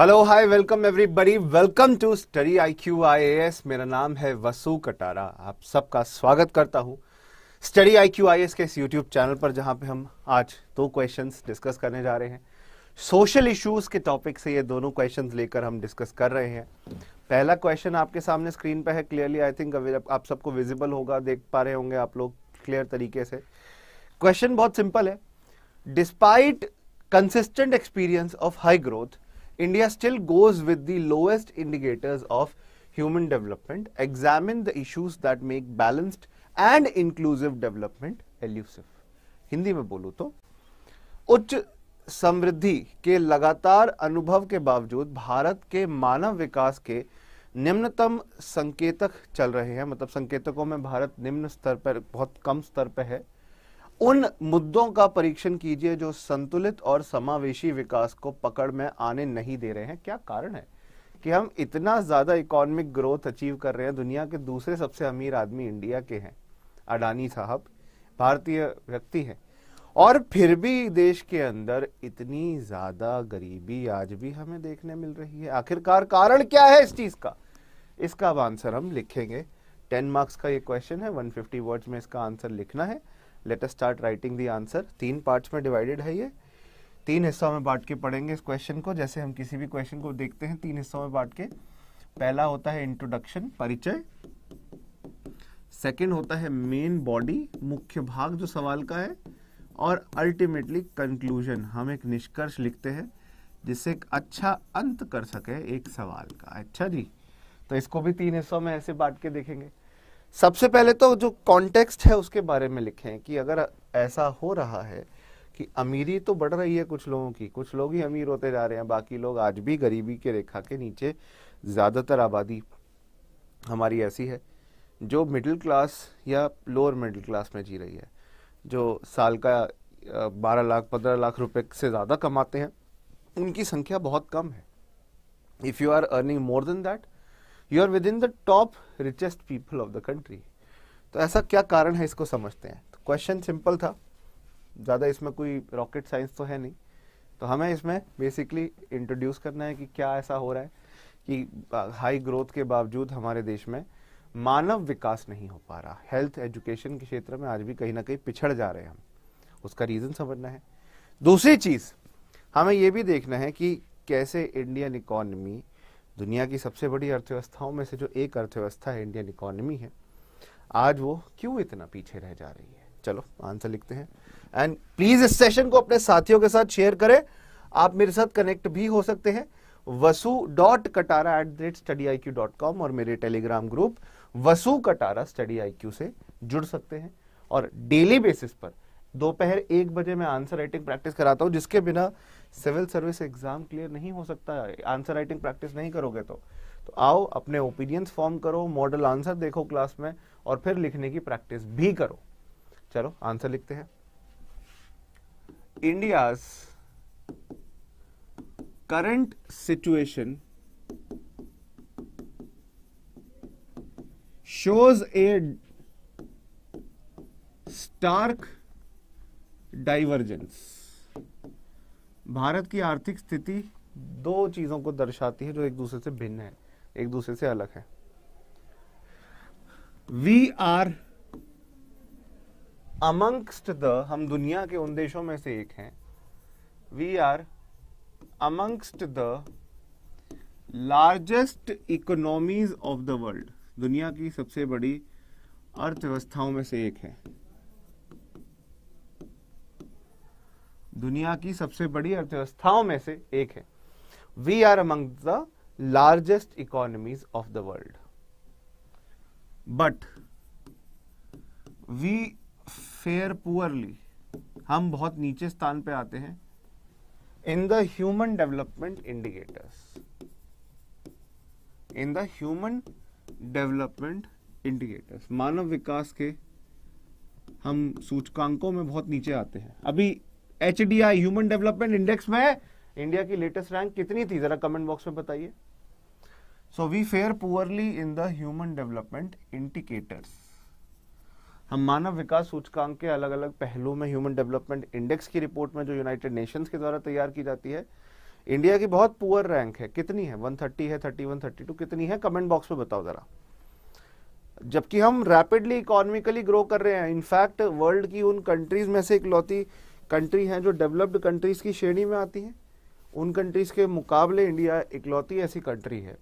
Hello hi welcome everybody welcome to study I Q I S मेरा नाम है वसु कटारा आप सबका स्वागत करता हूँ study I Q I S के इस यूट्यूब चैनल पर जहाँ पे हम आज दो क्वेश्चंस डिस्कस करने जा रहे हैं सोशल इश्यूज के टॉपिक से ये दोनों क्वेश्चंस लेकर हम डिस्कस कर रहे हैं पहला क्वेश्चन आपके सामने स्क्रीन पर है क्लियरली आई थिंक आप सबको विजिबल होगा देख पा रहे होंगे आप लोग क्लियर तरीके से क्वेश्चन बहुत सिंपल है despite consistent experience of high growth India still goes with the lowest indicators of human development. Examine the issues that make balanced and inclusive development elusive. Hindi में बोलूँ तो उच्च समृद्धि के लगातार अनुभव के बावजूद भारत के मानव विकास के निम्नतम संकेतक चल रहे हैं मतलब संकेतकों में भारत निम्न स्तर पर बहुत कम स्तर पर है उन मुद्दों का परीक्षण कीजिए जो संतुलित और समावेशी विकास को पकड़ में आने नहीं दे रहे हैं क्या कारण है कि हम इतना ज़्यादा इकोनॉमिक ग्रोथ अचीव कर रहे हैं दुनिया के दूसरे सबसे अमीर आदमी इंडिया के हैं अडानी साहब भारतीय व्यक्ति हैं और फिर भी देश के अंदर इतनी ज़्यादा गरीबी आज भी हमें देखने मिल रही है आखिरकार कारण क्या है इस चीज़ का इसका अब आंसर हम लिखेंगे टेन मार्क्स का ये क्वेश्चन है 150 वर्ड्स में इसका आंसर लिखना है let's start writing the answer तीन पार्ट्स में डिवाइडेड है ये तीन हिस्सों में बांट के पढ़ेंगे इस क्वेश्चन को जैसे हम किसी भी क्वेश्चन को देखते हैं तीन हिस्सों में बांट के पहला होता है इंट्रोडक्शन परिचय सेकेंड होता है मेन बॉडी मुख्य भाग जो सवाल का है और अल्टीमेटली कंक्लूजन हम एक निष्कर्ष लिखते हैं जिससे एक अच्छा अंत कर सके एक सवाल का अच्छा जी तो इसको भी तीन हिस्सों में ऐसे बांट के देखेंगे सबसे पहले तो जो कॉन्टेक्स्ट है उसके बारे में लिखें कि अगर ऐसा हो रहा है कि अमीरी तो बढ़ रही है कुछ लोगों की कुछ लोग ही अमीर होते जा रहे हैं बाकी लोग आज भी गरीबी के रेखा के नीचे ज़्यादातर आबादी हमारी ऐसी है जो मिडिल क्लास या लोअर मिडिल क्लास में जी रही है जो साल का बारह लाख पंद्रह लाख रुपए से ज़्यादा कमाते हैं उनकी संख्या बहुत कम है if you are earning more than that you are within the top richest people of the country तो ऐसा क्या कारण है इसको समझते हैं तो क्वेश्चन सिंपल था ज़्यादा इसमें कोई रॉकेट साइंस तो है नहीं तो हमें इसमें बेसिकली इंट्रोड्यूस करना है कि क्या ऐसा हो रहा है कि हाई ग्रोथ के बावजूद हमारे देश में मानव विकास नहीं हो पा रहा हेल्थ एजुकेशन के क्षेत्र में आज भी कहीं ना कहीं पिछड़ जा रहे हैं हम उसका रीज़न समझना है दूसरी चीज़ हमें यह भी देखना है कि कैसे इंडियन इकोनमी दुनिया की सबसे बड़ी अर्थव्यवस्थाओं में से जो एक अर्थव्यवस्था है इंडियन इकोनॉमी है आज वो क्यों इतना पीछे रह जा रही है चलो आंसर लिखते हैं एंड प्लीज इस सेशन को अपने साथियों के साथ शेयर करें आप मेरे साथ कनेक्ट भी हो सकते हैं Vasu dot Katara at the rate study I Q dot com और मेरे Telegram group Vasu Katara study I Q से जुड़ सकते हैं और डेली बेसिस पर दोपहर एक बजे मैं आंसर राइटिंग प्रैक्टिस कराता हूं जिसके बिना सिविल सर्विस एग्जाम क्लियर नहीं हो सकता आंसर राइटिंग प्रैक्टिस नहीं करोगे तो तो आओ अपने ओपिनियंस फॉर्म करो मॉडल आंसर देखो क्लास में और फिर लिखने की प्रैक्टिस भी करो चलो आंसर लिखते हैं India current situation shows a stark divergence Bharat की आर्थिक स्थिति दो चीज़ों को दर्शाती है जो एक दूसरे से भिन्न है एक दूसरे से अलग है वी आर अमंगस्ट द हम दुनिया के उन देशों में से एक हैं we are amongst the largest economies of the world दुनिया की सबसे बड़ी अर्थव्यवस्थाओं में से एक है दुनिया की सबसे बड़ी अर्थव्यवस्थाओं में से एक है we are among the largest economies of the world but we fare poorly हम बहुत नीचे स्थान पे आते हैं in the human development indicators in the human development indicators मानव विकास के हम सूचकांकों में बहुत नीचे आते हैं अभी एच ह्यूमन डेवलपमेंट इंडेक्स में इंडिया की लेटेस्ट रैंक कितनी थी जरा कमेंट बॉक्स में बताइए so we fare poorly in the human development indicators हम मानव विकास सूचकांक के अलग अलग पहलुओं में ह्यूमन डेवलपमेंट इंडेक्स की रिपोर्ट में जो यूनाइटेड नेशंस के द्वारा तैयार की जाती है इंडिया की बहुत पुअर रैंक है कितनी है 130 है 31 32 कितनी है कमेंट बॉक्स में बताओ ज़रा जबकि हम रैपिडली इकोनॉमिकली ग्रो कर रहे हैं इनफैक्ट वर्ल्ड की उन कंट्रीज में से इकलौती कंट्री हैं जो डेवलप्ड कंट्रीज़ की श्रेणी में आती हैं उन कंट्रीज़ के मुकाबले इंडिया इकलौती ऐसी कंट्री है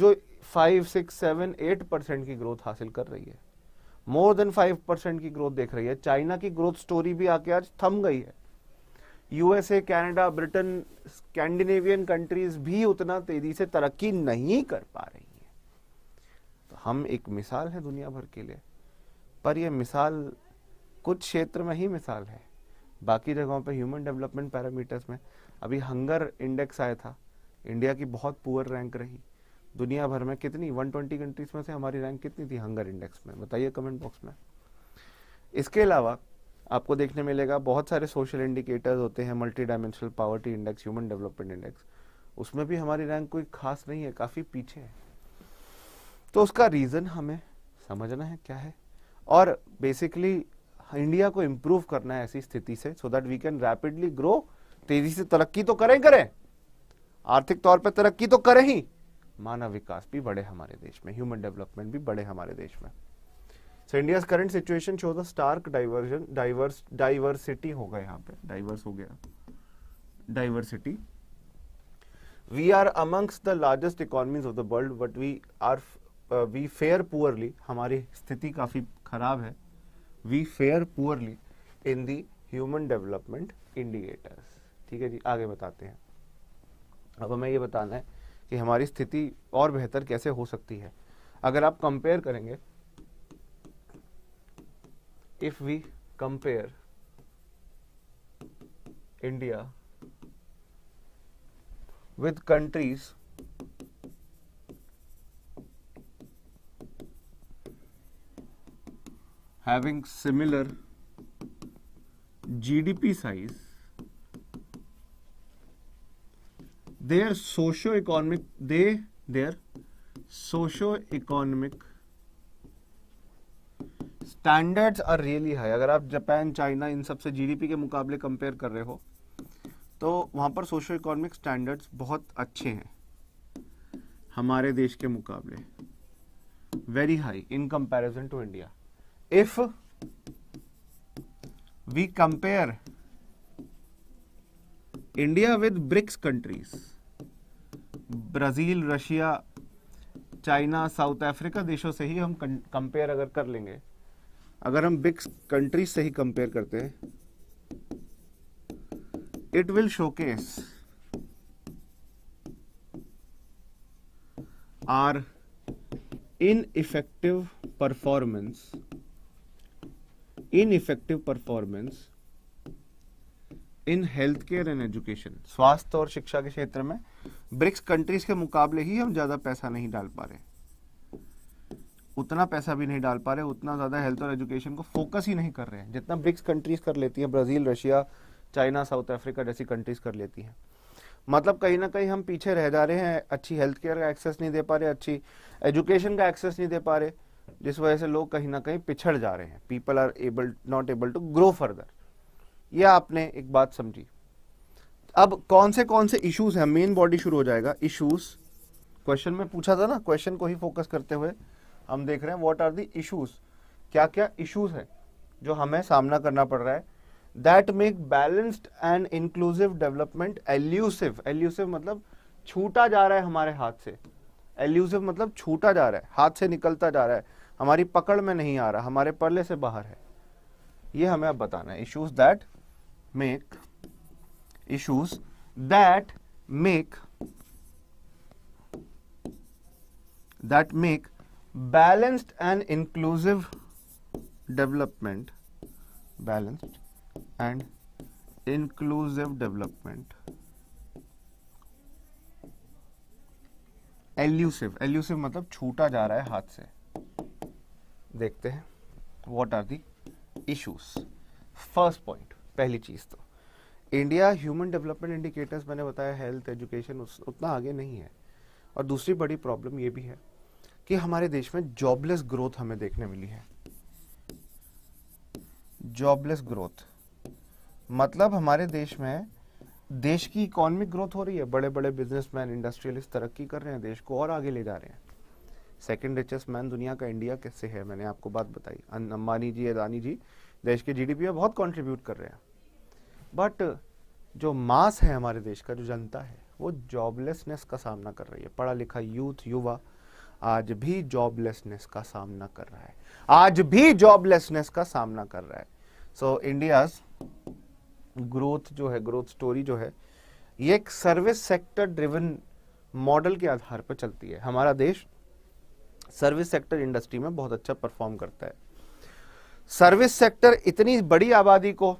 जो five six seven eight percent की ग्रोथ हासिल कर रही है मोर देन फाइव परसेंट की ग्रोथ देख रही है चाइना की ग्रोथ स्टोरी भी आके आज थम गई है USA Canada Britain Scandinavian countries भी उतना तेजी से तरक्की नहीं कर पा रही है तो हम एक मिसाल है दुनिया भर के लिए पर यह मिसाल कुछ क्षेत्र में ही मिसाल है बाकी जगहों पे ह्यूमन डेवलपमेंट पैरामीटर्स में अभी हंगर इंडेक्स आया था इंडिया की बहुत पुअर रैंक रही दुनिया भर में कितनी 120 कंट्रीज में से हमारी रैंक कितनी थी हंगर इंडेक्स में बताइए कमेंट बॉक्स में इसके अलावा आपको देखने मिलेगा बहुत सारे सोशल इंडिकेटर्स होते हैं multi dimensional poverty index human development index उसमें भी हमारी रैंक कोई खास नहीं है काफ़ी पीछे है तो उसका रीज़न हमें समझना है क्या है और बेसिकली इंडिया को इम्प्रूव करना है ऐसी स्थिति से so that we can rapidly grow तेजी से तरक्की तो करें करें आर्थिक तौर पर तरक्की तो करें ही मानव विकास भी बढ़े हमारे देश में ह्यूमन डेवलपमेंट भी बढ़े हमारे देश में so India current situation shows a stark divergence diverse diversity होगा यहाँ पे डाइवर्स हो गया diversity we are amongst the largest economies of the world but we are we fare poorly हमारी स्थिति काफ़ी ख़राब है we fare poorly in the human development indicators ठीक है जी आगे बताते हैं अब हमें ये बताना है कि हमारी स्थिति और बेहतर कैसे हो सकती है अगर आप कंपेयर करेंगे if we compare India with countries having similar GDP size, their socio-economic, they, their socio-economic standards are really high अगर आप जापान चाइना इन सब से जीडीपी के मुकाबले कंपेयर कर रहे हो तो वहाँ पर सोशो इकोनॉमिक स्टैंडर्ड्स बहुत अच्छे हैं हमारे देश के मुकाबले very high in comparison to India if we compare India with BRICS countries Brazil Russia China South Africa देशों से ही हम कंपेयर अगर कर लेंगे अगर हम ब्रिक्स कंट्रीज से ही कंपेयर करते हैं it will showcase our ineffective performance ineffective performance in health care and education स्वास्थ्य और शिक्षा के क्षेत्र में ब्रिक्स कंट्रीज के मुकाबले ही हम ज़्यादा पैसा नहीं डाल पा रहे उतना पैसा भी नहीं डाल पा रहे उतना ज़्यादा हेल्थ और एजुकेशन को फोकस ही नहीं कर रहे हैं जितना ब्रिक्स कंट्रीज कर लेती हैं Brazil Russia China South Africa जैसी कंट्रीज कर लेती हैं मतलब कहीं ना कहीं हम पीछे रह जा रहे हैं अच्छी हेल्थ केयर का एक्सेस नहीं दे पा रहे अच्छी एजुकेशन का एक्सेस नहीं दे पा रहे जिस वजह से लोग कहीं ना कहीं पिछड़ जा रहे हैं people are able not able to grow further यह आपने एक बात समझी अब कौन से कौन से इश्यूज हैं मेन बॉडी शुरू हो जाएगा इश्यूज क्वेश्चन में पूछा था ना क्वेश्चन को ही फोकस करते हुए हम देख रहे हैं व्हाट आर द इश्यूज क्या क्या इश्यूज हैं जो हमें सामना करना पड़ रहा है that make balanced and inclusive development elusive elusive मतलब छूटा जा रहा है हमारे हाथ से एल्यूसिव मतलब छूटा जा रहा है हाथ से निकलता जा रहा है हमारी पकड़ में नहीं आ रहा हमारे पर्ले से बाहर है ये हमें अब बताना है issues that make issues that make that make balanced and inclusive development balanced and inclusive development elusive elusive मतलब छूटा जा रहा है हाथ से देखते हैं what are the first point पहली चीज़ तो इंडिया ह्यूमन डेवलपमेंट इंडिकेटर्स मैंने बताया हेल्थ एजुकेशन उतना आगे नहीं है और दूसरी बड़ी प्रॉब्लम ये भी है कि हमारे देश में जॉबलेस ग्रोथ हमें देखने मिली है जॉबलेस ग्रोथ मतलब हमारे देश में देश की इकोनॉमिक ग्रोथ हो रही है बड़े बड़े बिजनेसमैन इंडस्ट्रियलिस्ट तरक्की कर रहे हैं देश को और आगे ले जा रहे हैं सेकेंड रिचेस्ट मैन दुनिया का इंडिया कैसे है मैंने आपको बात बताई अंबानी जी अदानी जी देश के जीडीपी में बहुत कंट्रीब्यूट कर रहे हैं बट जो मास है हमारे देश का जो जनता है वो जॉबलेसनेस का सामना कर रही है पढ़ा लिखा यूथ युवा आज भी जॉबलेसनेस का सामना कर रहा है आज भी जॉबलेसनेस का सामना कर रहा है सो so, इंडिया ग्रोथ जो है ग्रोथ स्टोरी जो है ये एक सर्विस सेक्टर ड्रिवन मॉडल के आधार पर चलती है हमारा देश सर्विस सेक्टर इंडस्ट्री में बहुत अच्छा परफॉर्म करता है सर्विस सेक्टर इतनी बड़ी आबादी को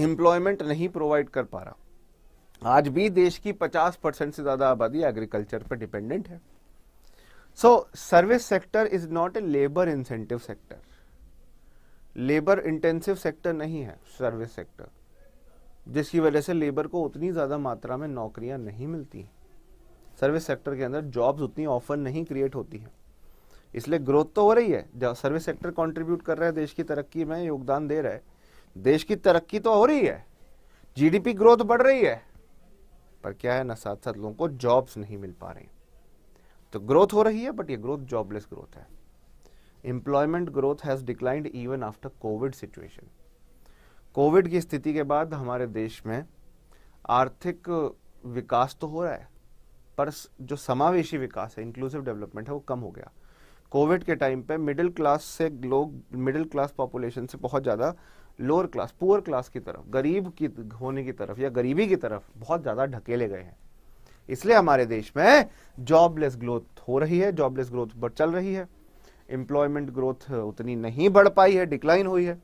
एम्प्लॉयमेंट नहीं प्रोवाइड कर पा रहा आज भी देश की 50 परसेंट से ज़्यादा आबादी एग्रीकल्चर पर डिपेंडेंट है so service sector is not a labour incentive sector labour intensive sector नहीं है सर्विस सेक्टर जिसकी वजह से लेबर को उतनी ज़्यादा मात्रा में नौकरियां नहीं मिलती सर्विस सेक्टर के अंदर जॉब्स उतनी ऑफर नहीं क्रिएट होती हैं इसलिए ग्रोथ तो हो रही है सर्विस सेक्टर कंट्रीब्यूट कर रहा है देश की तरक्की में योगदान दे रहा है देश की तरक्की तो हो रही है जीडीपी ग्रोथ बढ़ रही है पर क्या है ना साथ साथ लोगों को जॉब्स नहीं मिल पा रही तो ग्रोथ हो रही है बट ये ग्रोथ जॉबलेस ग्रोथ है employment growth has declined even after Covid situation Covid की स्थिति के बाद हमारे देश में आर्थिक विकास तो हो रहा है पर जो समावेशी विकास है इंक्लूसिव डेवलपमेंट है वो कम हो गया कोविड के टाइम पे मिडिल क्लास से लोग मिडिल क्लास पॉपुलेशन से बहुत ज़्यादा लोअर क्लास पुअर क्लास की तरफ गरीब की होने की तरफ या गरीबी की तरफ बहुत ज़्यादा ढकेले गए हैं इसलिए हमारे देश में जॉबलेस ग्रोथ हो रही है जॉबलेस ग्रोथ चल रही है एम्प्लॉयमेंट ग्रोथ उतनी नहीं बढ़ पाई है डिक्लाइन हुई है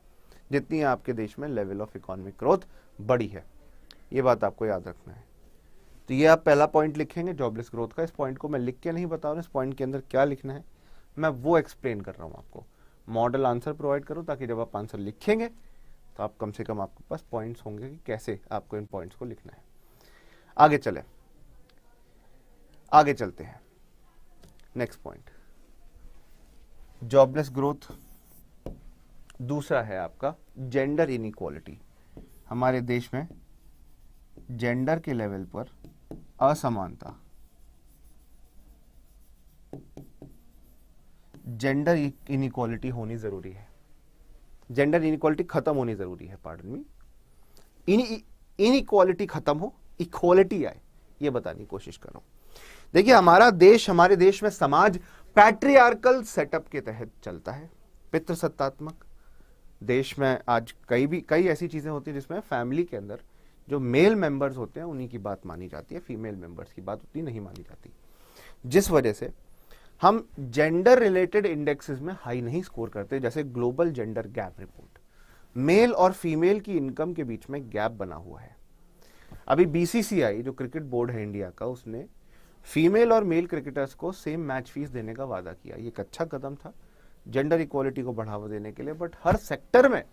जितनी आपके देश में लेवल ऑफ इकोनॉमिक ग्रोथ बढ़ी है ये बात आपको याद रखना है तो ये आप पहला पॉइंट लिखेंगे जॉबलेस ग्रोथ का इस पॉइंट को मैं लिख के नहीं बता रहा इस पॉइंट के अंदर क्या लिखना है मैं वो एक्सप्लेन कर रहा हूँ आपको मॉडल आंसर प्रोवाइड करो ताकि जब आप आंसर लिखेंगे तो आप कम से कम आपके पास पॉइंट्स होंगे कि कैसे आपको इन पॉइंट्स को लिखना है आगे चले आगे चलते हैं नेक्स्ट पॉइंट जॉबलेस ग्रोथ दूसरा है आपका जेंडर इनिक्वालिटी हमारे देश में जेंडर के लेवल पर असमानता जेंडर इनिक्वालिटी होनी ज़रूरी है जेंडर इनिक्वालिटी ख़त्म होनी ज़रूरी है पार्डन मी इन इनिक्वालिटी ख़त्म हो इक्वालिटी आए ये बताने की कोशिश करो देखिए हमारा देश हमारे देश में समाज पैट्रियार्कल सेटअप के तहत चलता है पितृसत्तात्मक देश में आज कई भी कई ऐसी चीज़ें होती हैं जिसमें फैमिली के अंदर जो मेल मेंबर्स होते हैं उन्हीं की बात मानी जाती है फीमेल मेंबर्स की बात उतनी नहीं मानी जाती जिस वजह से हम जेंडर रिलेटेड इंडेक्सेस में हाई नहीं स्कोर करते जैसे global gender gap report male और फीमेल की इनकम के बीच में गैप बना हुआ है अभी बीसीसीआई जो क्रिकेट बोर्ड है इंडिया का उसने फीमेल और मेल क्रिकेटर्स को सेम मैच फीस देने का वादा किया ये एक अच्छा कदम था जेंडर इक्वालिटी को बढ़ावा देने के लिए बट हर सेक्टर में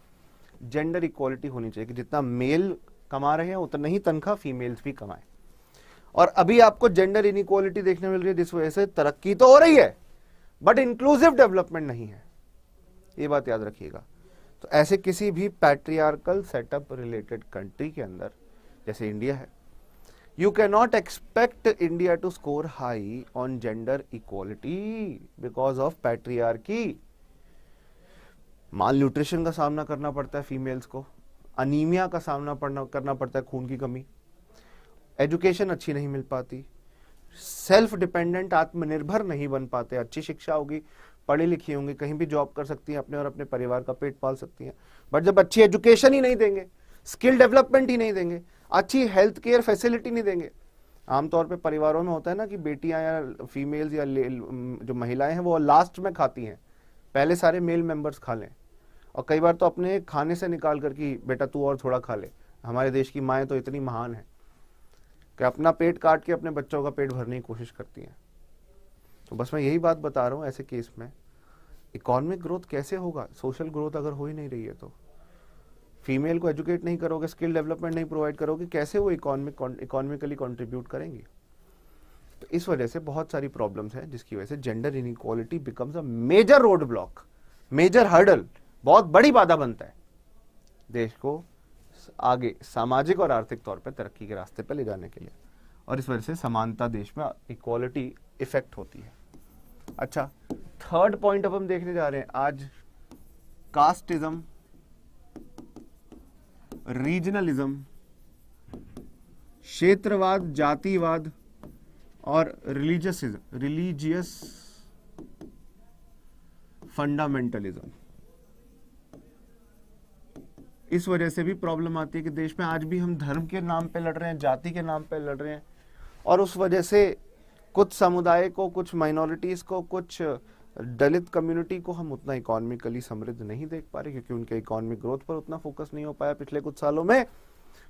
जेंडर इक्वालिटी होनी चाहिए कि जितना मेल कमा रहे हैं उतना ही तनख्वाह फीमेल्स भी कमाएं और अभी आपको जेंडर इनक्वालिटी देखने मिल रही है जिस वजह से तरक्की तो हो रही है बट इंक्लूसिव डेवलपमेंट नहीं है ये बात याद रखिएगा तो ऐसे किसी भी पैट्रियार्कल सेटअप रिलेटेड कंट्री के अंदर जैसे इंडिया है not expect India to score high on gender equality because of of की माल न्यूट्रिशन का सामना करना पड़ता है फीमेल्स को अनीमिया का सामना पड़ना करना पड़ता है खून की कमी एजुकेशन अच्छी नहीं मिल पाती सेल्फ डिपेंडेंट आत्मनिर्भर नहीं बन पाते अच्छी शिक्षा होगी पढ़ी लिखी होंगी कहीं भी जॉब कर सकती हैं अपने और अपने परिवार का पेट पाल सकती हैं बट जब अच्छी एजुकेशन ही नहीं देंगे स्किल डेवलपमेंट ही नहीं देंगे अच्छी हेल्थ केयर फैसिलिटी नहीं देंगे आमतौर पे परिवारों में होता है ना कि बेटियां या फीमेल्स या जो महिलाएं हैं वो लास्ट में खाती हैं पहले सारे मेल मेंबर्स खा लें और कई बार तो अपने खाने से निकाल कर कि बेटा तू और थोड़ा खा ले हमारे देश की माएँ तो इतनी महान हैं कि अपना पेट काट के अपने बच्चों का पेट भरने की कोशिश करती हैं तो बस मैं यही बात बता रहा हूँ ऐसे केस में इकोनॉमिक ग्रोथ कैसे होगा सोशल ग्रोथ अगर हो ही नहीं रही है तो फीमेल को एजुकेट नहीं करोगे स्किल डेवलपमेंट नहीं प्रोवाइड करोगे कैसे वो इकोनॉमिक इकोनॉमिकली कॉन्ट्रीब्यूट करेंगे तो इस वजह से बहुत सारी प्रॉब्लम्स हैं जिसकी वजह से gender inequality becomes a major roadblock major hurdle बहुत बड़ी बाधा बनता है देश को आगे सामाजिक और आर्थिक तौर पर तरक्की के रास्ते पर ले जाने के लिए और इस वजह से समानता देश में इक्वालिटी इफेक्ट होती है अच्छा थर्ड पॉइंट अब हम देखने जा रहे हैं आज कास्टिज्म रीजनलिज्म क्षेत्रवाद जातिवाद और रिलीजियस रिलीजियस फंडामेंटलिज्म इस वजह से भी प्रॉब्लम आती है कि देश में आज भी हम धर्म के नाम पे लड़ रहे हैं जाति के नाम पे लड़ रहे हैं और उस वजह से कुछ समुदाय को कुछ माइनॉरिटीज़ को कुछ दलित कम्युनिटी को हम उतना इकोनॉमिकली समृद्ध नहीं देख पा रहे क्योंकि उनके इकोनॉमिक ग्रोथ पर उतना फोकस नहीं हो पाया पिछले कुछ सालों में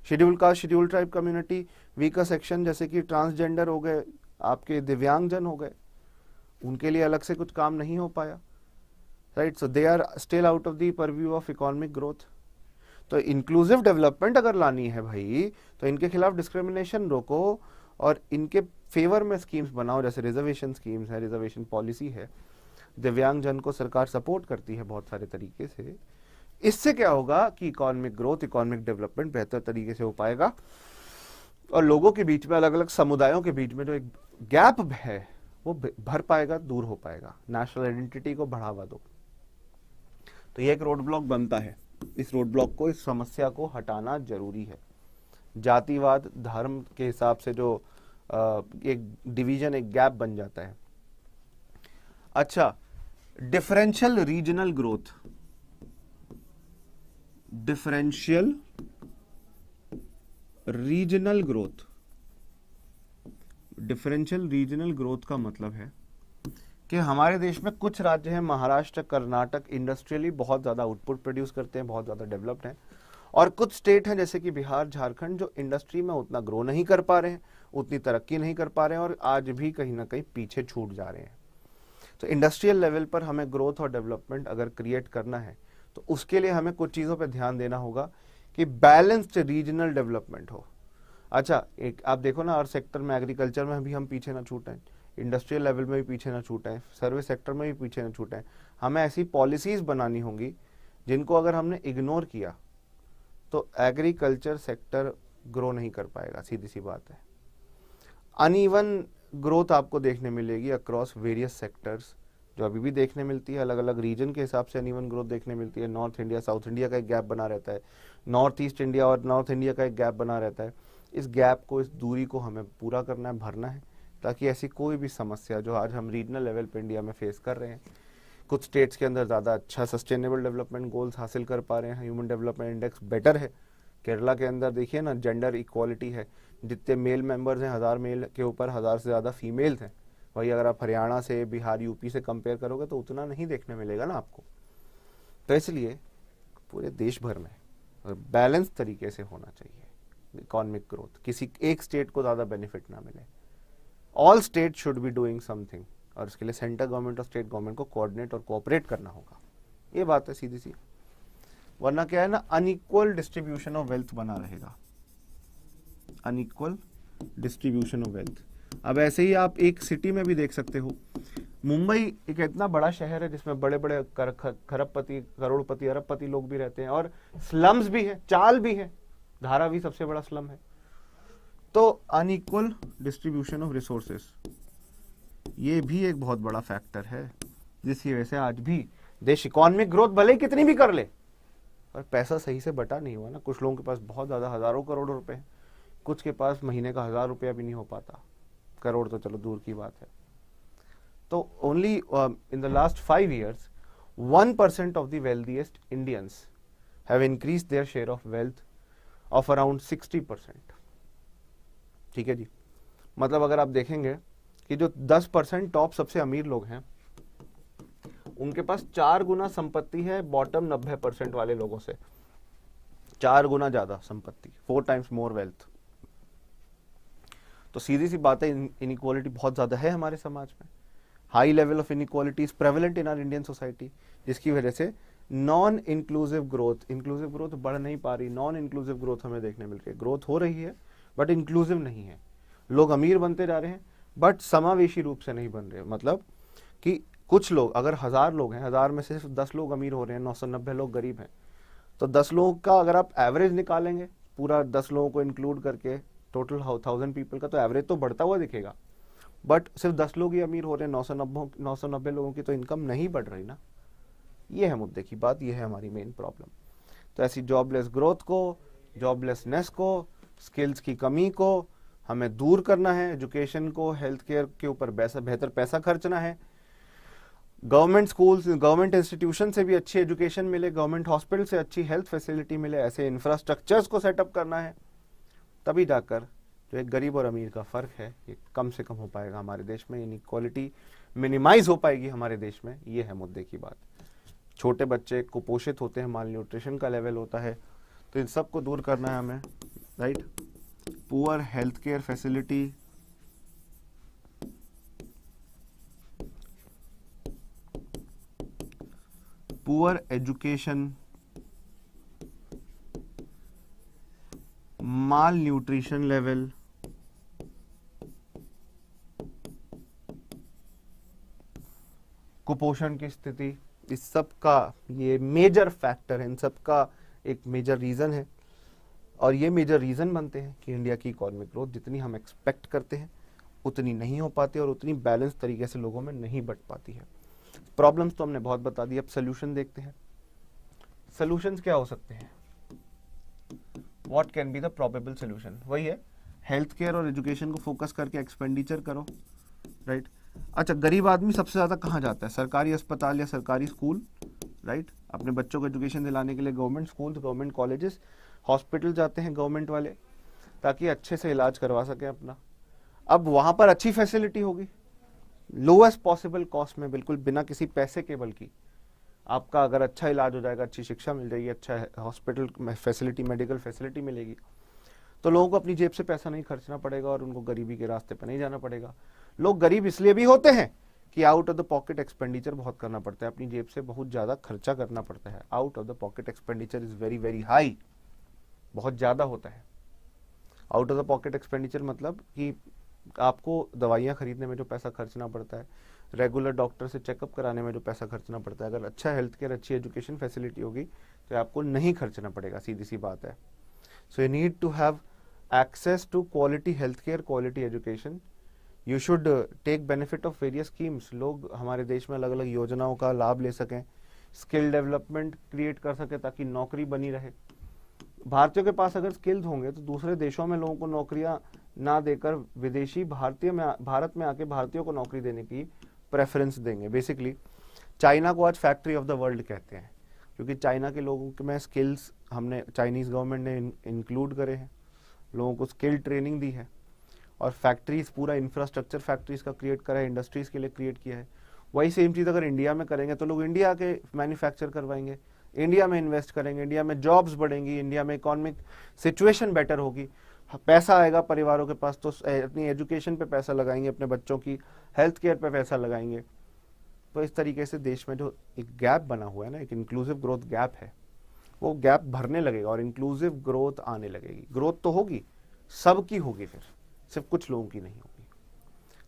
schedule caste schedule tribe community weaker section जैसे कि ट्रांसजेंडर हो गए आपके दिव्यांगजन हो गए उनके लिए अलग से कुछ काम नहीं हो पाया right so they are still out of the purview of economic growth तो इंक्लूसिव डेवलपमेंट अगर लानी है भाई तो इनके खिलाफ डिस्क्रिमिनेशन रोको और इनके फेवर में स्कीम्स बनाओ जैसे रिजर्वेशन स्कीम्स है रिजर्वेशन पॉलिसी है दिव्यांगजन को सरकार सपोर्ट करती है बहुत सारे तरीके से इससे क्या होगा कि इकोनॉमिक ग्रोथ इकोनॉमिक डेवलपमेंट बेहतर तरीके से हो पाएगा और लोगों के बीच में अलग अलग समुदायों के बीच में जो एक गैप है वो भर पाएगा दूर हो पाएगा नेशनल आइडेंटिटी को बढ़ावा दो तो ये एक रोड ब्लॉक बनता है इस रोड ब्लॉक को इस समस्या को हटाना जरूरी है जातिवाद धर्म के हिसाब से जो एक डिवीजन एक गैप बन जाता है अच्छा differential regional growth differential regional growth differential regional growth का मतलब है कि हमारे देश में कुछ राज्य हैं महाराष्ट्र कर्नाटक इंडस्ट्रियली बहुत ज़्यादा आउटपुट प्रोड्यूस करते हैं बहुत ज़्यादा डेवलप्ड हैं और कुछ स्टेट हैं जैसे कि बिहार झारखंड जो इंडस्ट्री में उतना ग्रो नहीं कर पा रहे हैं उतनी तरक्की नहीं कर पा रहे हैं और आज भी कहीं ना कहीं पीछे छूट जा रहे हैं तो इंडस्ट्रियल लेवल पर हमें ग्रोथ और डेवलपमेंट अगर क्रिएट करना है तो उसके लिए हमें कुछ चीज़ों पर ध्यान देना होगा कि बैलेंस्ड रीजनल डेवलपमेंट हो अच्छा एक आप देखो ना हर सेक्टर में एग्रीकल्चर में भी हम पीछे ना छूटें इंडस्ट्रियल लेवल में भी पीछे ना छूटें सर्विस सेक्टर में भी पीछे ना छूटें हमें ऐसी पॉलिसीज़ बनानी होंगी जिनको अगर हमने इग्नोर किया तो एग्रीकल्चर सेक्टर ग्रो नहीं कर पाएगा सीधी सी बात है अनइवन ग्रोथ आपको देखने मिलेगी अक्रॉस वेरियस सेक्टर्स जो अभी भी देखने मिलती है अलग अलग रीजन के हिसाब से अनिवन ग्रोथ देखने मिलती है नॉर्थ इंडिया साउथ इंडिया का एक गैप बना रहता है नॉर्थ ईस्ट इंडिया और नॉर्थ इंडिया का एक गैप बना रहता है इस गैप को इस दूरी को हमें पूरा करना है भरना है ताकि ऐसी कोई भी समस्या जो आज हम रीजनल लेवल पर इंडिया में फेस कर रहे हैं कुछ स्टेट्स के अंदर ज़्यादा अच्छा सस्टेनेबल डेवलपमेंट गोल्स हासिल कर पा रहे हैं ह्यूमन डेवलपमेंट इंडेक्स बेटर है केरला के अंदर देखिए ना जेंडर इक्वालिटी है जितने मेल मेंबर्स हैं हज़ार मेल के ऊपर हज़ार से ज़्यादा फीमेल्स हैं वही अगर आप हरियाणा से बिहार यूपी से कंपेयर करोगे तो उतना नहीं देखने मिलेगा ना आपको तो इसलिए पूरे देश भर में बैलेंस तरीके से होना चाहिए इकोनॉमिक ग्रोथ किसी एक स्टेट को ज़्यादा बेनिफिट ना मिले all state should be doing something और उसके लिए सेंट्रल गवर्नमेंट और स्टेट गवर्नमेंट को कोऑर्डिनेट और कोऑपरेट करना होगा ये बात है सीधी सी वरना क्या है ना अनइक्वल डिस्ट्रीब्यूशन ऑफ वेल्थ बना रहेगा अनइक्वल डिस्ट्रीब्यूशन ऑफ वेल्थ अब ऐसे ही आप एक सिटी में भी देख सकते हो मुंबई एक इतना बड़ा शहर है जिसमें बड़े बड़े खरबपति करोड़पति अरबपति लोग भी रहते हैं और स्लम्स भी है चाल भी है धारा भी सबसे बड़ा स्लम है तो अनइक्वल डिस्ट्रीब्यूशन ऑफ रिसोर्सेस ये भी एक बहुत बड़ा फैक्टर है जिसकी वजह से आज भी देश इकोनॉमिक ग्रोथ भले कितनी भी कर ले पर पैसा सही से बटा नहीं हुआ ना कुछ लोगों के पास बहुत ज़्यादा हज़ारों करोड़ रुपए हैं कुछ के पास महीने का हज़ार रुपया भी नहीं हो पाता करोड़ तो चलो दूर की बात है तो only in the last five years one percent of the wealthiest Indians have increase their share of wealth of around sixty percent ठीक है जी मतलब अगर आप देखेंगे कि जो दस परसेंट टॉप सबसे अमीर लोग हैं उनके पास चार गुना संपत्ति है बॉटम नब्बे परसेंट वाले लोगों से चार गुना ज्यादा संपत्ति फोर टाइम्स मोर वेल्थ तो सीधी सी बात है इनक्वालिटी बहुत ज़्यादा है हमारे समाज में high level of inequality is prevalent in our Indian society जिसकी वजह से non inclusive growth inclusive growth बढ़ नहीं पा रही नॉन इंक्लूसिव ग्रोथ हमें देखने मिल रही है ग्रोथ हो रही है बट इंक्लूसिव नहीं है लोग अमीर बनते जा रहे हैं बट समावेशी रूप से नहीं बन रहे मतलब कि कुछ लोग अगर हज़ार लोग हैं हज़ार में सिर्फ दस लोग अमीर हो रहे हैं नौ सौ नब्बे लोग गरीब हैं तो दस लोगों का अगर आप एवरेज निकालेंगे पूरा दस लोगों को इंक्लूड करके टोटल थाउजेंड पीपल का तो एवरेज तो बढ़ता हुआ दिखेगा बट सिर्फ दस लोग ही अमीर हो रहे हैं नौ सौ नब्बे नौ सौ नब्बे लोगों की तो इनकम नहीं बढ़ रही ना ये है मुद्दे की बात ये है हमारी मेन प्रॉब्लम तो ऐसी जॉबलेस ग्रोथ को जॉबलेसनेस को स्किल्स की कमी को हमें दूर करना है एजुकेशन को हेल्थ केयर के ऊपर बेहतर पैसा खर्चना है गवर्नमेंट स्कूल्स गवर्नमेंट इंस्टीट्यूशन से भी अच्छी एजुकेशन मिले गवर्नमेंट हॉस्पिटल से अच्छी हेल्थ फैसिलिटी मिले ऐसे इंफ्रास्ट्रक्चर्स को सेटअप करना है तभी जाकर जो एक गरीब और अमीर का फ़र्क है ये कम से कम हो पाएगा हमारे देश में इन क्वालिटी मिनिमाइज हो पाएगी हमारे देश में ये है मुद्दे की बात छोटे बच्चे कुपोषित होते हैं माल न्यूट्रिशन का लेवल होता है तो इन सबको दूर करना है हमें right poor health care facility poor education malnutrition level कुपोषण की स्थिति इस सब का ये मेजर फैक्टर है इन सब का एक मेजर रीज़न है और ये मेजर रीज़न बनते हैं कि इंडिया की इकोनॉमिक ग्रोथ जितनी हम एक्सपेक्ट करते हैं उतनी नहीं हो पाती और उतनी बैलेंस तरीके से लोगों में नहीं बट पाती है प्रॉब्लम्स तो हमने बहुत बता दी अब सोल्यूशन देखते हैं सोल्यूशंस क्या हो सकते हैं what can be the probable solution वही है हेल्थ केयर और एजुकेशन को फोकस करके एक्सपेंडिचर करो राइट अच्छा गरीब आदमी सबसे ज़्यादा कहाँ जाता है सरकारी अस्पताल या सरकारी स्कूल राइट अपने बच्चों को एजुकेशन दिलाने के लिए government school government colleges hospital जाते हैं गवर्नमेंट वाले ताकि अच्छे से इलाज करवा सकें अपना अब वहाँ पर अच्छी फैसिलिटी होगी लोएस्ट पॉसिबल कॉस्ट में बिल्कुल बिना किसी पैसे के बल्कि आपका अगर अच्छा इलाज हो जाएगा अच्छी शिक्षा मिल जाएगी अच्छा हॉस्पिटल फैसिलिटी मेडिकल फैसिलिटी मिलेगी तो लोगों को अपनी जेब से पैसा नहीं खर्चना पड़ेगा और उनको गरीबी के रास्ते पर नहीं जाना पड़ेगा लोग गरीब इसलिए भी होते हैं कि out of the pocket expenditure बहुत करना पड़ता है अपनी जेब से बहुत ज़्यादा खर्चा करना पड़ता है out of the pocket expenditure is very very high बहुत ज़्यादा होता है out of the pocket expenditure मतलब कि आपको दवाइयाँ खरीदने में जो पैसा खर्चना पड़ता है रेगुलर डॉक्टर से चेकअप कराने में जो पैसा खर्चना पड़ता है अगर अच्छा हेल्थ केयर अच्छी एजुकेशन फैसिलिटी होगी तो आपको नहीं खर्चना पड़ेगा सीधी सी बात है so you need to have access to quality health care quality education you should take benefit of various schemes लोग हमारे देश में अलग अलग योजनाओं का लाभ ले सकें स्किल डेवलपमेंट क्रिएट कर सकें ताकि नौकरी बनी रहे भारतीयों के पास अगर स्किल्ड होंगे तो दूसरे देशों में लोगों को नौकरियां ना देकर विदेशी भारतीय में भारत में आके भारतीयों को नौकरी देने की प्रेफरेंस देंगे बेसिकली चाइना को आज फैक्ट्री ऑफ द वर्ल्ड कहते हैं क्योंकि चाइना के लोगों के में स्किल्स हमने चाइनीज़ गवर्नमेंट ने इंक्लूड करे हैं लोगों को स्किल ट्रेनिंग दी है और फैक्ट्रीज पूरा इंफ्रास्ट्रक्चर फैक्ट्रीज का क्रिएट करा है इंडस्ट्रीज़ के लिए क्रिएट किया है वही सेम चीज़ अगर इंडिया में करेंगे तो लोग इंडिया के मैन्युफैक्चर करवाएंगे इंडिया में इन्वेस्ट करेंगे इंडिया में जॉब्स बढ़ेंगी इंडिया में इकोनॉमिक सिचुएशन बेटर होगी हाँ, पैसा आएगा परिवारों के पास तो अपनी एजुकेशन पे पैसा लगाएंगे अपने बच्चों की हेल्थ केयर पे पैसा लगाएंगे तो इस तरीके से देश में जो एक गैप बना हुआ है ना एक इंक्लूसिव ग्रोथ गैप है वो गैप भरने लगेगा और इंक्लूसिव ग्रोथ आने लगेगी ग्रोथ तो होगी सबकी होगी फिर सिर्फ कुछ लोगों की नहीं होगी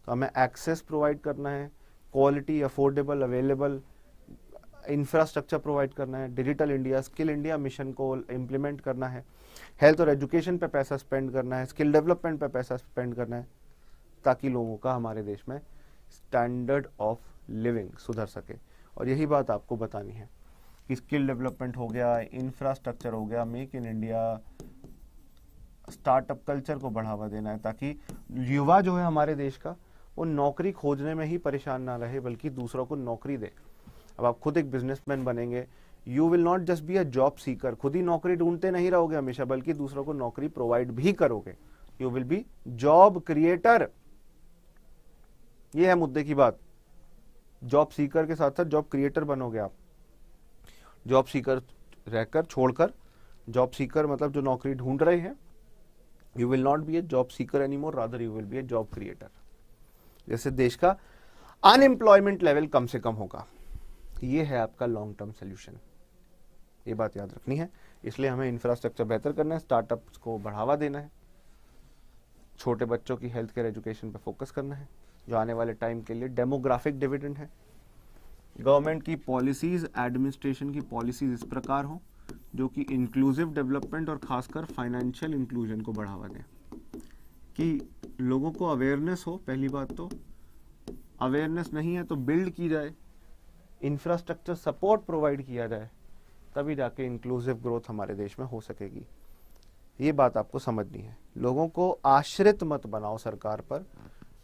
तो हमें एक्सेस प्रोवाइड करना है quality affordable available infrastructure provide करना है digital India skill India mission को इम्प्लीमेंट करना है हेल्थ और एजुकेशन पे पैसा स्पेंड करना है स्किल डेवलपमेंट पे पैसा स्पेंड करना है ताकि लोगों का हमारे देश में स्टैंडर्ड ऑफ लिविंग सुधर सके और यही बात आपको बतानी है कि स्किल डेवलपमेंट हो गया इंफ्रास्ट्रक्चर हो गया make in India startup culture को बढ़ावा देना है ताकि युवा जो है हमारे देश का वो नौकरी खोजने में ही परेशान ना रहे बल्कि दूसरों को नौकरी दे अब आप खुद एक बिजनेसमैन बनेंगे you will not just be a job seeker खुद ही नौकरी ढूंढते नहीं रहोगे हमेशा बल्कि दूसरों को नौकरी प्रोवाइड भी करोगे you will be job creator ये है मुद्दे की बात जॉब सीकर के साथ साथ जॉब क्रिएटर बनोगे आप जॉब सीकर रहकर छोड़कर जॉब सीकर मतलब जो नौकरी ढूंढ रहे हैं you will not be a job seeker any more rather you will be a job creator जैसे देश का अनएम्प्लॉयमेंट लेवल कम से कम होगा ये है आपका लॉन्ग टर्म सोल्यूशन ये बात याद रखनी है इसलिए हमें इंफ्रास्ट्रक्चर बेहतर करना है स्टार्टअप्स को बढ़ावा देना है छोटे बच्चों की हेल्थ केयर एजुकेशन पर फोकस करना है जो आने वाले टाइम के लिए डेमोग्राफिक डिविडेंड है गवर्नमेंट की पॉलिसीज़ एडमिनिस्ट्रेशन की पॉलिसीज़ इस प्रकार हों जो कि इंक्लूसिव डेवलपमेंट और ख़ासकर फाइनेंशियल इंक्लूजन को बढ़ावा दें कि लोगों को अवेयरनेस हो पहली बात तो अवेयरनेस नहीं है तो बिल्ड की जाए इंफ्रास्ट्रक्चर सपोर्ट प्रोवाइड किया जाए तभी जाके इंक्लूसिव ग्रोथ हमारे देश में हो सकेगी ये बात आपको समझनी है लोगों को आश्रित मत बनाओ सरकार पर